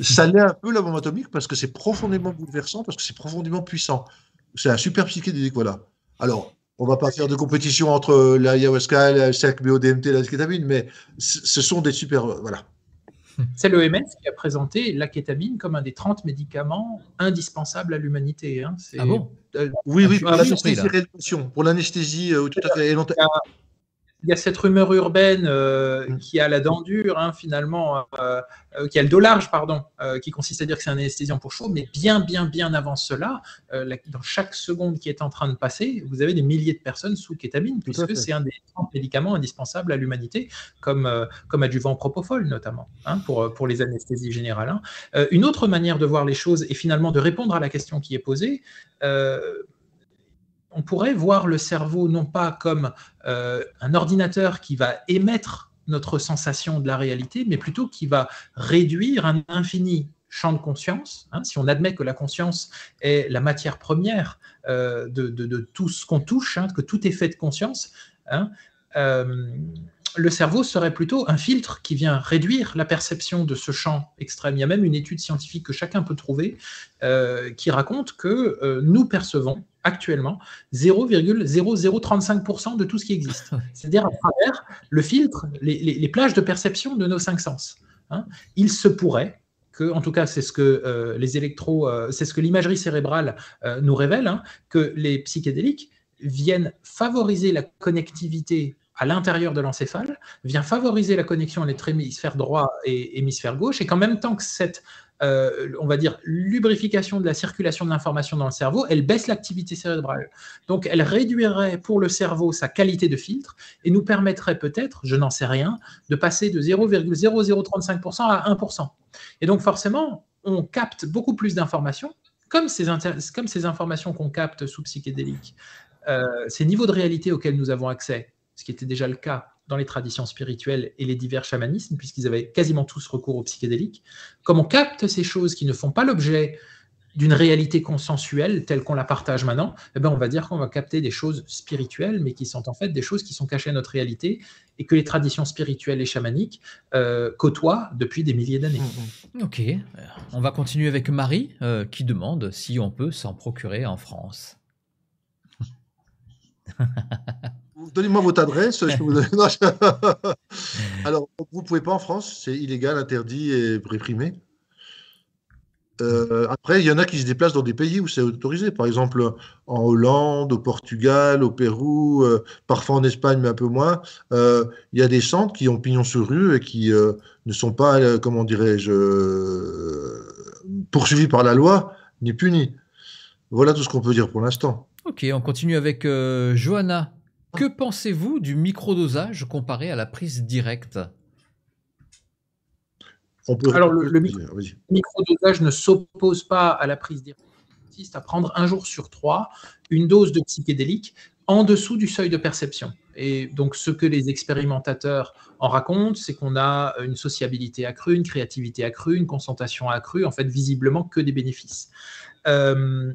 Ça l'est un peu la bombe atomique parce que c'est profondément bouleversant, parce que c'est profondément puissant. C'est un super psychédélique, voilà. Alors, on ne va pas faire de compétition entre l'ayahuasca, euh, la bodmt la kétamine, mais ce sont des super. Euh, voilà. C'est l'OMS qui a présenté la kétamine comme un des 30 médicaments indispensables à l'humanité. Hein. Ah bon euh, Oui, oui, ah, pour l'anesthésie, pour l'anesthésie, tout à fait il y a cette rumeur urbaine euh, mm. qui a la dent hein, finalement, euh, euh, qui a le dos large, pardon, qui consiste à dire que c'est un anesthésiant pour chaud, mais bien, bien, bien avant cela, dans chaque seconde qui est en train de passer, vous avez des milliers de personnes sous kétamine, puisque c'est un des médicaments indispensables à l'humanité, comme, comme adjuvant propofol notamment, hein, pour, pour les anesthésies générales. Hein. une autre manière de voir les choses et finalement de répondre à la question qui est posée, on pourrait voir le cerveau non pas comme euh, un ordinateur qui va émettre notre sensation de la réalité, mais plutôt qui va réduire un infini champ de conscience. Hein. si on admet que la conscience est la matière première euh, de, tout ce qu'on touche, hein, que tout est fait de conscience, hein, euh, le cerveau serait plutôt un filtre qui vient réduire la perception de ce champ extrême. Il y a même une étude scientifique que chacun peut trouver qui raconte que nous percevons actuellement 0,0035% de tout ce qui existe. C'est-à-dire à travers le filtre, les, plages de perception de nos cinq sens. Hein. Il se pourrait, que, en tout cas, c'est ce que euh, les électro, euh, c'est ce que l'imagerie cérébrale euh, nous révèle, hein, que les psychédéliques viennent favoriser la connectivité à l'intérieur de l'encéphale vient favoriser la connexion entre hémisphère droit et hémisphère gauche, et qu'en même temps que cette, euh, on va dire, lubrification de la circulation de l'information dans le cerveau, elle baisse l'activité cérébrale. Donc elle réduirait pour le cerveau sa qualité de filtre et nous permettrait peut-être, je n'en sais rien, de passer de 0,0035% à 1%. Et donc forcément, on capte beaucoup plus d'informations. Comme ces, comme ces informations qu'on capte sous psychédélique, euh, ces niveaux de réalité auxquels nous avons accès ce qui était déjà le cas dans les traditions spirituelles et les divers chamanismes, puisqu'ils avaient quasiment tous recours aux psychédéliques, comme on capte ces choses qui ne font pas l'objet d'une réalité consensuelle telle qu'on la partage maintenant, eh ben on va dire qu'on va capter des choses spirituelles, mais qui sont en fait des choses qui sont cachées à notre réalité et que les traditions spirituelles et chamaniques euh, côtoient depuis des milliers d'années. Mm, mm. Ok, on va continuer avec Marie euh, qui demande si on peut s'en procurer en France. donnez-moi votre adresse. Alors, vous ne pouvez pas en France, c'est illégal, interdit et réprimé. Euh, après, il y en a qui se déplacent dans des pays où c'est autorisé, par exemple en Hollande, au Portugal, au Pérou, euh, parfois en Espagne, mais un peu moins. Euh, il y a des centres qui ont pignon sur rue et qui ne sont pas, comment dirais-je, poursuivis par la loi ni punis. Voilà tout ce qu'on peut dire pour l'instant. Ok, on continue avec Johanna que pensez-vous du microdosage comparé à la prise directe Alors, le, micro microdosage ne s'oppose pas à la prise directe. Il à prendre un jour sur trois une dose de psychédélique en dessous du seuil de perception. Et donc, ce que les expérimentateurs en racontent, c'est qu'on a une sociabilité accrue, une créativité accrue, une concentration accrue, en fait, visiblement que des bénéfices. Euh,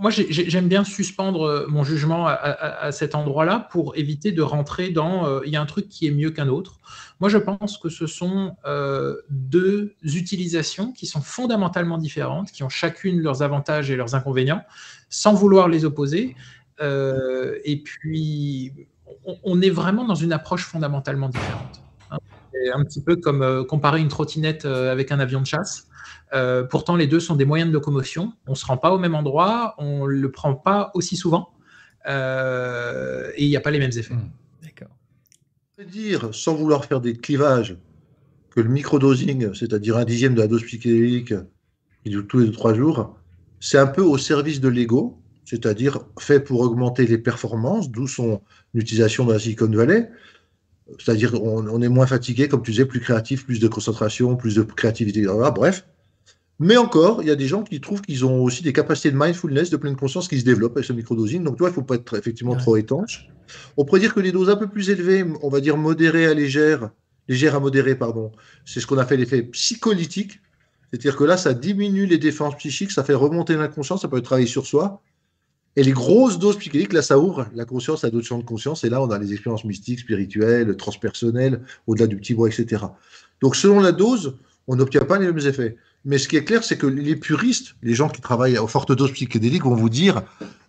moi, j'aime bien suspendre euh, mon jugement à, cet endroit-là pour éviter de rentrer dans euh, il y a un truc qui est mieux qu'un autre. Moi, je pense que ce sont euh, deux utilisations qui sont fondamentalement différentes, qui ont chacune leurs avantages et leurs inconvénients, sans vouloir les opposer. et puis, on est vraiment dans une approche fondamentalement différente. C'est un petit peu comme euh, comparer une trottinette euh, avec un avion de chasse. Euh, pourtant, les deux sont des moyens de locomotion. On ne se rend pas au même endroit, on ne le prend pas aussi souvent et il n'y a pas les mêmes effets. Mmh. D'accord. Dire, sans vouloir faire des clivages, que le microdosing, c'est-à-dire un dixième de la dose psychédélique, tous les deux, trois jours, c'est un peu au service de l'ego, c'est-à-dire fait pour augmenter les performances, d'où son utilisation dans la Silicon Valley. C'est-à-dire on, est moins fatigué, comme tu disais, plus créatif, plus de concentration, plus de créativité, bref. Mais encore, il y a des gens qui trouvent qu'ils ont aussi des capacités de mindfulness, de pleine conscience qui se développent avec ce microdosing. Donc, toi, il ne faut pas être effectivement trop étanche. On pourrait dire que les doses un peu plus élevées, on va dire modérées à légères, légères à modérées, pardon, c'est ce qu'on a fait l'effet psycholytique. C'est-à-dire que là, ça diminue les défenses psychiques, ça fait remonter l'inconscient, ça peut être travailler sur soi. Et les grosses doses psychédéliques, là, ça ouvre la conscience à d'autres champs de conscience. Et là, on a les expériences mystiques, spirituelles, transpersonnelles, au-delà du petit bois, etc. Donc, selon la dose, on n'obtient pas les mêmes effets. Mais ce qui est clair, c'est que les puristes, les gens qui travaillent à fortes doses psychédéliques vont vous dire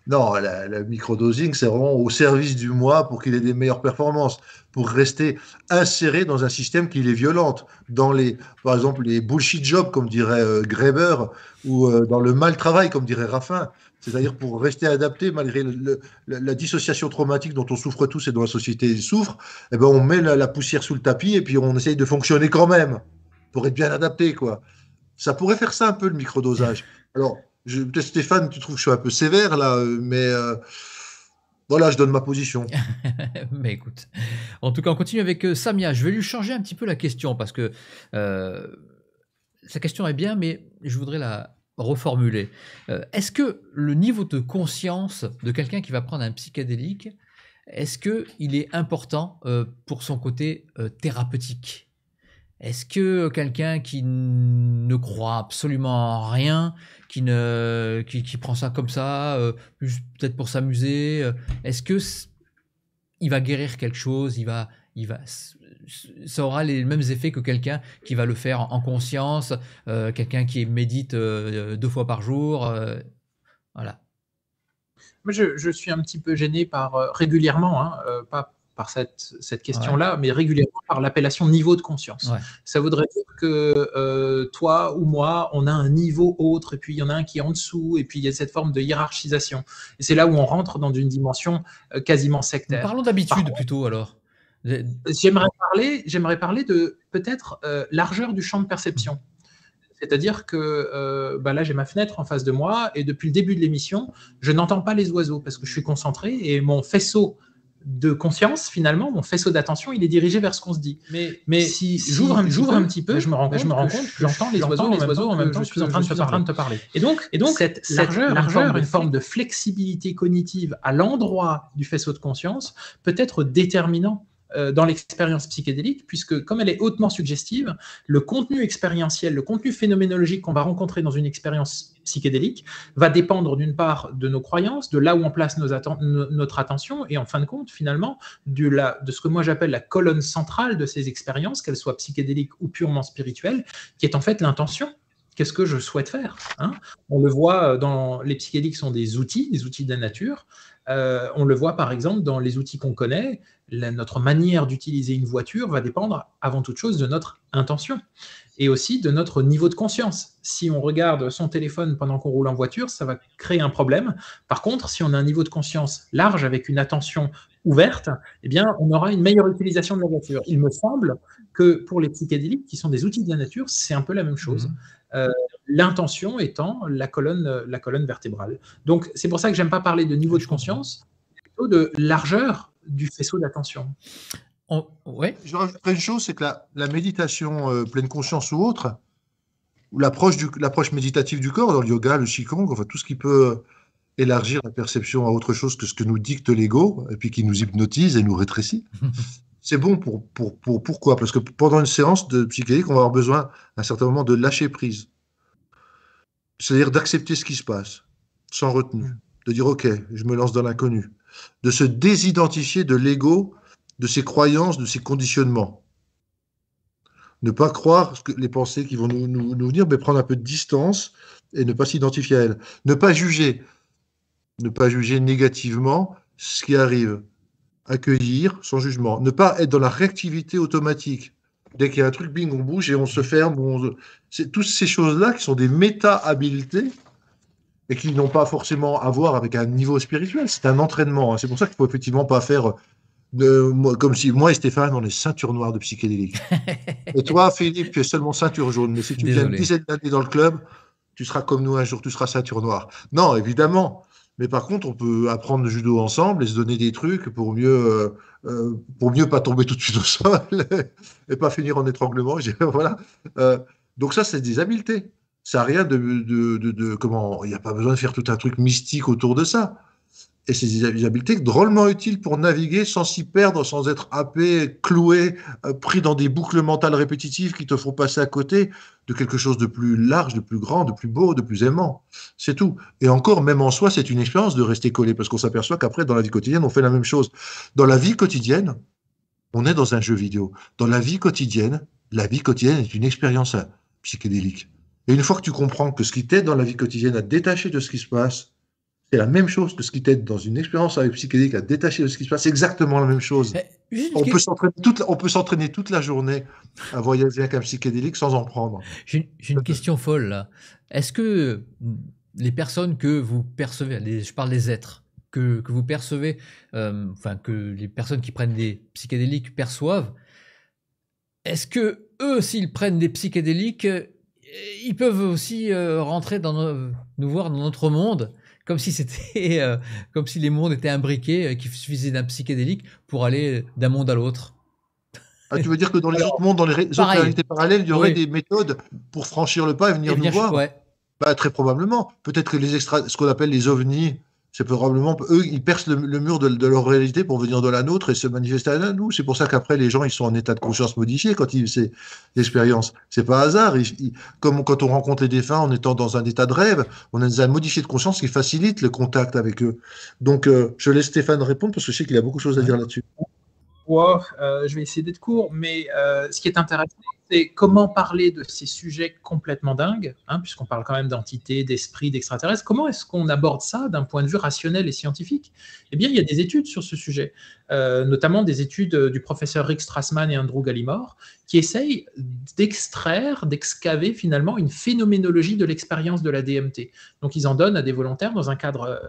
non, le microdosing, c'est vraiment au service du moi pour qu'il ait des meilleures performances, pour rester inséré dans un système qui est violente, dans les, par exemple, les bullshit jobs, comme dirait euh, Graeber, ou euh, dans le mal travail, comme dirait Raffin c'est-à-dire pour rester adapté malgré la dissociation traumatique dont on souffre tous et dont la société souffre, eh ben on met la, poussière sous le tapis et puis on essaye de fonctionner quand même pour être bien adapté. quoi. Ça pourrait faire ça un peu le microdosage. Alors, peut-être Stéphane, tu trouves que je suis un peu sévère là, euh, mais euh, voilà, je donne ma position. mais écoute, en tout cas, on continue avec euh, Samia. Je vais lui changer un petit peu la question parce que sa question est bien, mais je voudrais la, reformuler. Euh, est-ce que le niveau de conscience de quelqu'un qui va prendre un psychédélique, est-ce il est important euh, pour son côté euh, thérapeutique Est-ce que quelqu'un qui ne croit absolument rien, qui, ne, qui, prend ça comme ça, peut-être pour s'amuser, est-ce que il va guérir quelque chose il va, il va, ça aura les mêmes effets que quelqu'un qui va le faire en conscience, euh, quelqu'un qui médite euh, deux fois par jour. Euh, voilà. je, suis un petit peu gêné par régulièrement, hein, pas par cette, question-là, mais régulièrement par l'appellation niveau de conscience. Ça voudrait dire que toi ou moi, on a un niveau autre, et puis il y en a un qui est en dessous, et puis il y a cette forme de hiérarchisation. c'est là où on rentre dans une dimension quasiment sectaire. Parlons d'habitude plutôt alors. J'aimerais parler, j'aimerais parler de peut-être euh, largeur du champ de perception. C'est-à-dire que euh, bah là, j'ai ma fenêtre en face de moi et depuis le début de l'émission, je n'entends pas les oiseaux parce que je suis concentré et mon faisceau de conscience, finalement, mon faisceau d'attention, il est dirigé vers ce qu'on se dit. Mais, si, j'ouvre un, petit peu, je me rends compte, je me j'entends les oiseaux, les oiseaux en même temps, je suis en train, de, te parler. Et donc, et donc cette, largeur, largeur une forme de flexibilité cognitive à l'endroit du faisceau de conscience peut être déterminant euh, dans l'expérience psychédélique, puisque comme elle est hautement suggestive, le contenu expérientiel, le contenu phénoménologique qu'on va rencontrer dans une expérience psychédélique va dépendre d'une part de nos croyances, de là où on place notre attention, et en fin de compte, finalement, de, ce que moi j'appelle la colonne centrale de ces expériences, qu'elles soient psychédéliques ou purement spirituelles, qui est en fait l'intention qu'est-ce que je souhaite faire hein On le voit euh, dans les psychédéliques sont des outils, des outils de la nature, euh, on le voit par exemple dans les outils qu'on connaît, notre manière d'utiliser une voiture va dépendre avant toute chose de notre intention et aussi de notre niveau de conscience. Si on regarde son téléphone pendant qu'on roule en voiture, ça va créer un problème. Par contre, si on a un niveau de conscience large avec une attention ouverte, eh bien, on aura une meilleure utilisation de la voiture. Il me semble que pour les psychédéliques, qui sont des outils de la nature, c'est un peu la même chose. Mmh. Euh, l'intention étant la colonne, vertébrale. Donc, c'est pour ça que j'aime pas parler de niveau de conscience, plutôt de largeur du faisceau d'attention. Ouais. Je une chose, c'est que la, méditation euh, pleine conscience ou autre, ou l'approche méditative du corps, dans le yoga, le qigong, enfin tout ce qui peut euh, élargir la perception à autre chose que ce que nous dicte l'ego, et puis qui nous hypnotise et nous rétrécit, c'est bon pour, pour, pourquoi Parce que pendant une séance de psychédélique, on va avoir besoin à un certain moment de lâcher prise. C'est-à-dire d'accepter ce qui se passe, sans retenue. Mm. De dire, OK, je me lance dans l'inconnu. De se désidentifier de l'ego, de ses croyances, de ses conditionnements. Ne pas croire ce les pensées qui vont nous, nous venir, mais prendre un peu de distance et ne pas s'identifier à elles. Ne pas juger. Ne pas juger négativement ce qui arrive accueillir son jugement, ne pas être dans la réactivité automatique. Dès qu'il y a un truc, bing, on bouge et on se ferme. C'est toutes ces choses-là qui sont des méta-habiletés et qui n'ont pas forcément à voir avec un niveau spirituel. C'est un entraînement. Hein. C'est pour ça qu'il ne faut effectivement pas faire euh, comme si moi et Stéphane, on est ceinture noire de psychédélique. et toi, Philippe, tu es seulement ceinture jaune. Mais si tu viens une dizaine d'années dans le club, tu seras comme nous un jour, tu seras ceinture noire. Non, évidemment. Mais par contre, on peut apprendre le judo ensemble et se donner des trucs pour mieux, euh, euh pour mieux pas tomber tout de suite au sol et pas finir en étranglement. voilà. Euh, donc ça, c'est des habiletés. Ça rien de, de, de, de comment. Il n'y a pas besoin de faire tout un truc mystique autour de ça et ces habiletés drôlement utiles pour naviguer sans s'y perdre, sans être happé, cloué, euh, pris dans des boucles mentales répétitives qui te font passer à côté de quelque chose de plus large, de plus grand, de plus beau, de plus aimant. C'est tout. Et encore, même en soi, c'est une expérience de rester collé parce qu'on s'aperçoit qu'après, dans la vie quotidienne, on fait la même chose. Dans la vie quotidienne, on est dans un jeu vidéo. Dans la vie quotidienne, la vie quotidienne est une expérience hein, psychédélique. Et une fois que tu comprends que ce qui t'aide dans la vie quotidienne à détacher de ce qui se passe, c'est la même chose que ce qui t'aide dans une expérience avec psychédélique à détacher de ce qui se passe. C'est exactement la même chose. on, peut s'entraîner toute, on peut s'entraîner toute la journée à voyager avec un psychédélique sans en prendre. J'ai une question folle là. Est-ce que mm, les personnes que vous percevez, je parle des êtres, que, que vous percevez, euh, enfin que les personnes qui prennent des psychédéliques perçoivent, est-ce que eux, s'ils prennent des psychédéliques, euh, ils peuvent aussi euh, rentrer dans nous voir dans notre monde comme si c'était, euh, comme si les mondes étaient imbriqués, euh, qu'il suffisait d'un psychédélique pour aller d'un monde à l'autre. Ah, tu veux dire que dans les autres mondes, dans les autres réalités parallèles, il y aurait des méthodes pour franchir le pas et venir nous voir bah, Très probablement. Peut-être que les extra- ce qu'on appelle les ovnis, c'est probablement eux, ils percent le, mur de, leur réalité pour venir de la nôtre et se manifester à nous. C'est pour ça qu'après les gens ils sont en état de conscience modifié quand ils c'est l'expérience. C'est pas hasard. comme quand on rencontre les défunts en étant dans un état de rêve, on a un modifié de conscience qui facilite le contact avec eux. Donc euh, je laisse Stéphane répondre parce que je sais qu'il a beaucoup de choses à dire là-dessus. Euh, je vais essayer d'être court, mais euh, ce qui est intéressant, c'est comment parler de ces sujets complètement dingues, hein, puisqu'on parle quand même d'entité, d'esprit, d'extraterrestres, comment est-ce qu'on aborde ça d'un point de vue rationnel et scientifique Eh bien, il y a des études sur ce sujet, euh, notamment des études du professeur Rick Strassman et Andrew Gallimore, qui essayent d'extraire, d'excaver finalement une phénoménologie de l'expérience de la DMT. Donc, ils en donnent à des volontaires dans un cadre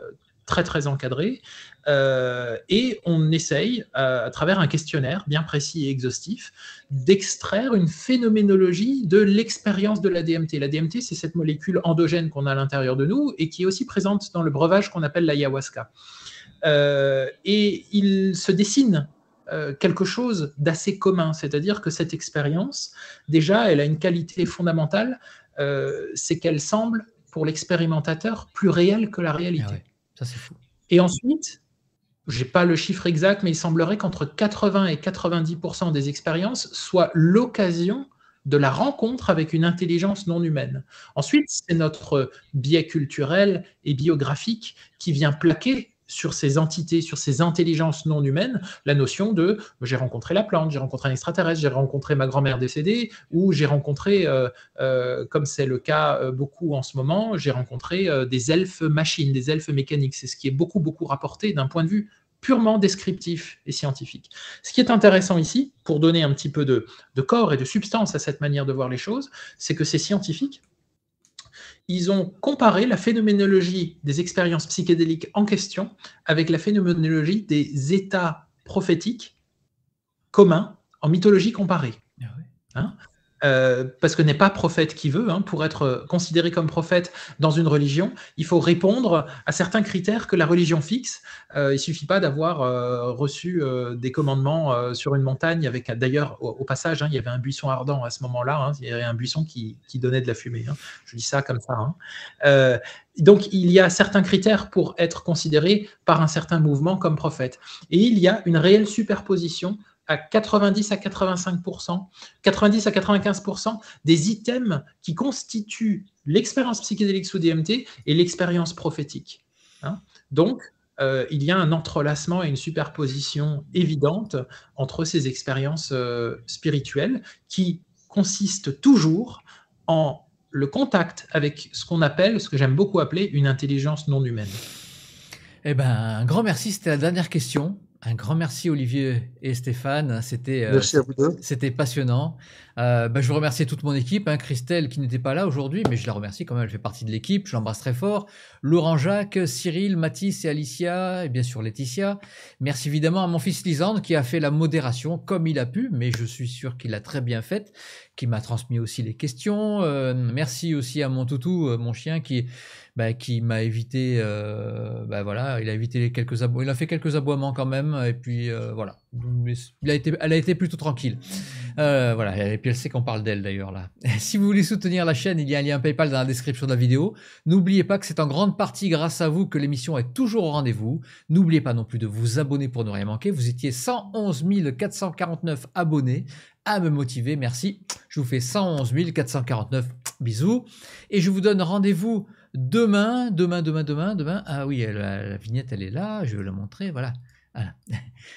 très très encadré. Euh, et on essaye, euh, à travers un questionnaire bien précis et exhaustif, d'extraire une phénoménologie de l'expérience de la DMT. La DMT, c'est cette molécule endogène qu'on a à l'intérieur de nous et qui est aussi présente dans le breuvage qu'on appelle l'ayahuasca. Euh, et il se dessine euh, quelque chose d'assez commun, c'est-à-dire que cette expérience, déjà, elle a une qualité fondamentale, c'est qu'elle semble, pour l'expérimentateur, plus réelle que la réalité. Ah et ensuite, je n'ai pas le chiffre exact, mais il semblerait qu'entre 80 et 90% des expériences soient l'occasion de la rencontre avec une intelligence non humaine. Ensuite, c'est notre biais culturel et biographique qui vient plaquer sur ces entités, sur ces intelligences non humaines, la notion de bah, j'ai rencontré la plante, j'ai rencontré un extraterrestre, j'ai rencontré ma grand-mère décédée, ou j'ai rencontré, euh, euh, comme c'est le cas euh, beaucoup en ce moment, j'ai rencontré des elfes machines, des elfes mécaniques. C'est ce qui est beaucoup, beaucoup rapporté d'un point de vue purement descriptif et scientifique. Ce qui est intéressant ici, pour donner un petit peu de, corps et de substance à cette manière de voir les choses, c'est que ces scientifique ils ont comparé la phénoménologie des expériences psychédéliques en question avec la phénoménologie des états prophétiques communs en mythologie comparée. Ah hein euh, parce que n'est pas prophète qui veut. Hein. pour être considéré comme prophète dans une religion, il faut répondre à certains critères que la religion fixe. Euh, il suffit pas d'avoir euh, reçu euh, des commandements sur une montagne avec, d'ailleurs, au, passage, hein, il y avait un buisson ardent à ce moment-là. Hein. il y avait un buisson qui, qui donnait de la fumée. Je dis ça comme ça. donc, il y a certains critères pour être considéré par un certain mouvement comme prophète. Et il y a une réelle superposition à 90 à 85%, 90 à 95% des items qui constituent l'expérience psychédélique sous DMT et l'expérience prophétique. Hein. Donc, euh, il y a un entrelacement et une superposition évidente entre ces expériences euh, spirituelles qui consistent toujours en le contact avec ce qu'on appelle, ce que j'aime beaucoup appeler, une intelligence non humaine. Eh ben, grand merci, c'était la dernière question. Un grand merci Olivier et Stéphane, c'était euh, c'était passionnant. Euh, bah, je veux remercier toute mon équipe, hein, Christelle qui n'était pas là aujourd'hui, mais je la remercie quand même, elle fait partie de l'équipe, je l'embrasse très fort. Laurent Jacques, Cyril, Mathis et Alicia, et bien sûr Laetitia. Merci évidemment à mon fils Lisande qui a fait la modération comme il a pu, mais je suis sûr qu'il l'a très bien faite, qui m'a transmis aussi les questions. Euh, merci aussi à mon toutou, mon chien qui... Bah, qui m'a évité, euh, bah, voilà, il a évité quelques aboiements, il a fait quelques aboiements quand même, et puis euh, voilà, elle a été plutôt tranquille. Euh, voilà, et puis elle sait qu'on parle d'elle d'ailleurs là. si vous voulez soutenir la chaîne, il y a un lien PayPal dans la description de la vidéo. N'oubliez pas que c'est en grande partie grâce à vous que l'émission est toujours au rendez-vous. N'oubliez pas non plus de vous abonner pour ne rien manquer. Vous étiez 111 449 abonnés à me motiver. Merci. Je vous fais 111 449 bisous. Et je vous donne rendez-vous Demain, demain, demain, demain, demain. Ah oui, la, vignette, elle est là, je vais la montrer, voilà.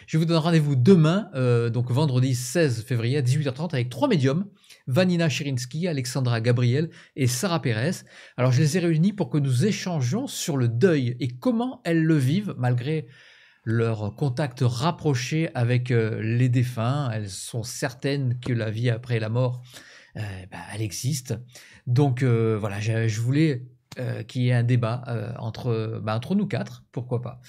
Je vous donne rendez-vous demain, euh, donc vendredi 16 février à 18h30 avec trois médiums, Vanina Chirinsky, Alexandra Gabriel et Sarah Pérez. Alors je les ai réunis pour que nous échangeons sur le deuil et comment elles le vivent malgré leur contact rapproché avec euh, les défunts. Elles sont certaines que la vie après la mort, euh, bah, elle existe. Donc voilà, je voulais euh, qui est un débat euh, entre, bah, entre nous quatre, pourquoi pas.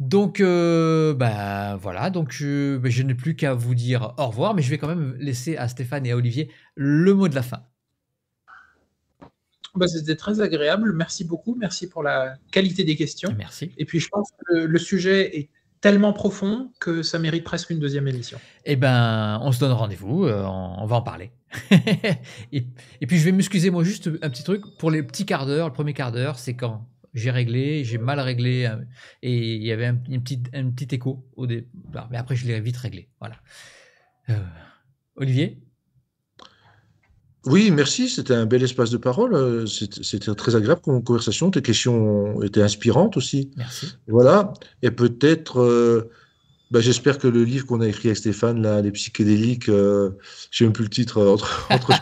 Donc, euh, bah, voilà, donc bah, je, n'ai plus qu'à vous dire au revoir, mais je vais quand même laisser à Stéphane et à Olivier le mot de la fin. Bah, c'était très agréable, merci beaucoup, merci pour la qualité des questions. Merci. Et puis je pense que le sujet est tellement profond que ça mérite presque une deuxième émission. Eh ben, on se donne rendez-vous, euh, on, va en parler. et, puis je vais m'excuser moi juste un petit truc pour les petits quarts d'heure. Le premier quart d'heure, c'est quand j'ai réglé, j'ai mal réglé euh, et il y avait un, une petite, petit écho au départ, bah, mais après je l'ai vite réglé. Voilà. Euh, Olivier, oui, merci. C'était un bel espace de parole. Euh, c'était très agréable comme conversation. Tes questions étaient inspirantes aussi. Merci. Voilà. Et peut-être, euh, bah, j'espère que le livre qu'on a écrit avec Stéphane, là, Les psychédéliques, euh, je même plus le titre, euh, entre, entre,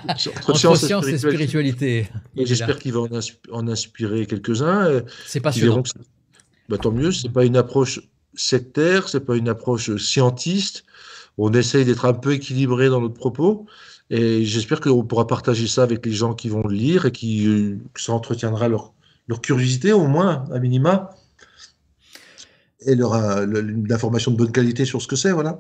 et spiritualité. j'espère qu'il va en, en inspirer quelques-uns. C'est pas sûr. Bah, tant mieux, c'est pas une approche sectaire, c'est pas une approche scientiste. On essaye d'être un peu équilibré dans notre propos. Et j'espère qu'on pourra partager ça avec les gens qui vont le lire et qui, euh, que ça entretiendra leur, leur curiosité, au moins, à minima, et leur, euh, l'information de bonne qualité sur ce que c'est. Voilà.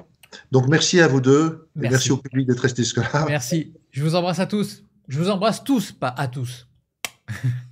Donc merci à vous deux. Merci, au public d'être resté jusque-là. Merci. Je vous embrasse à tous. Je vous embrasse tous, pas à tous.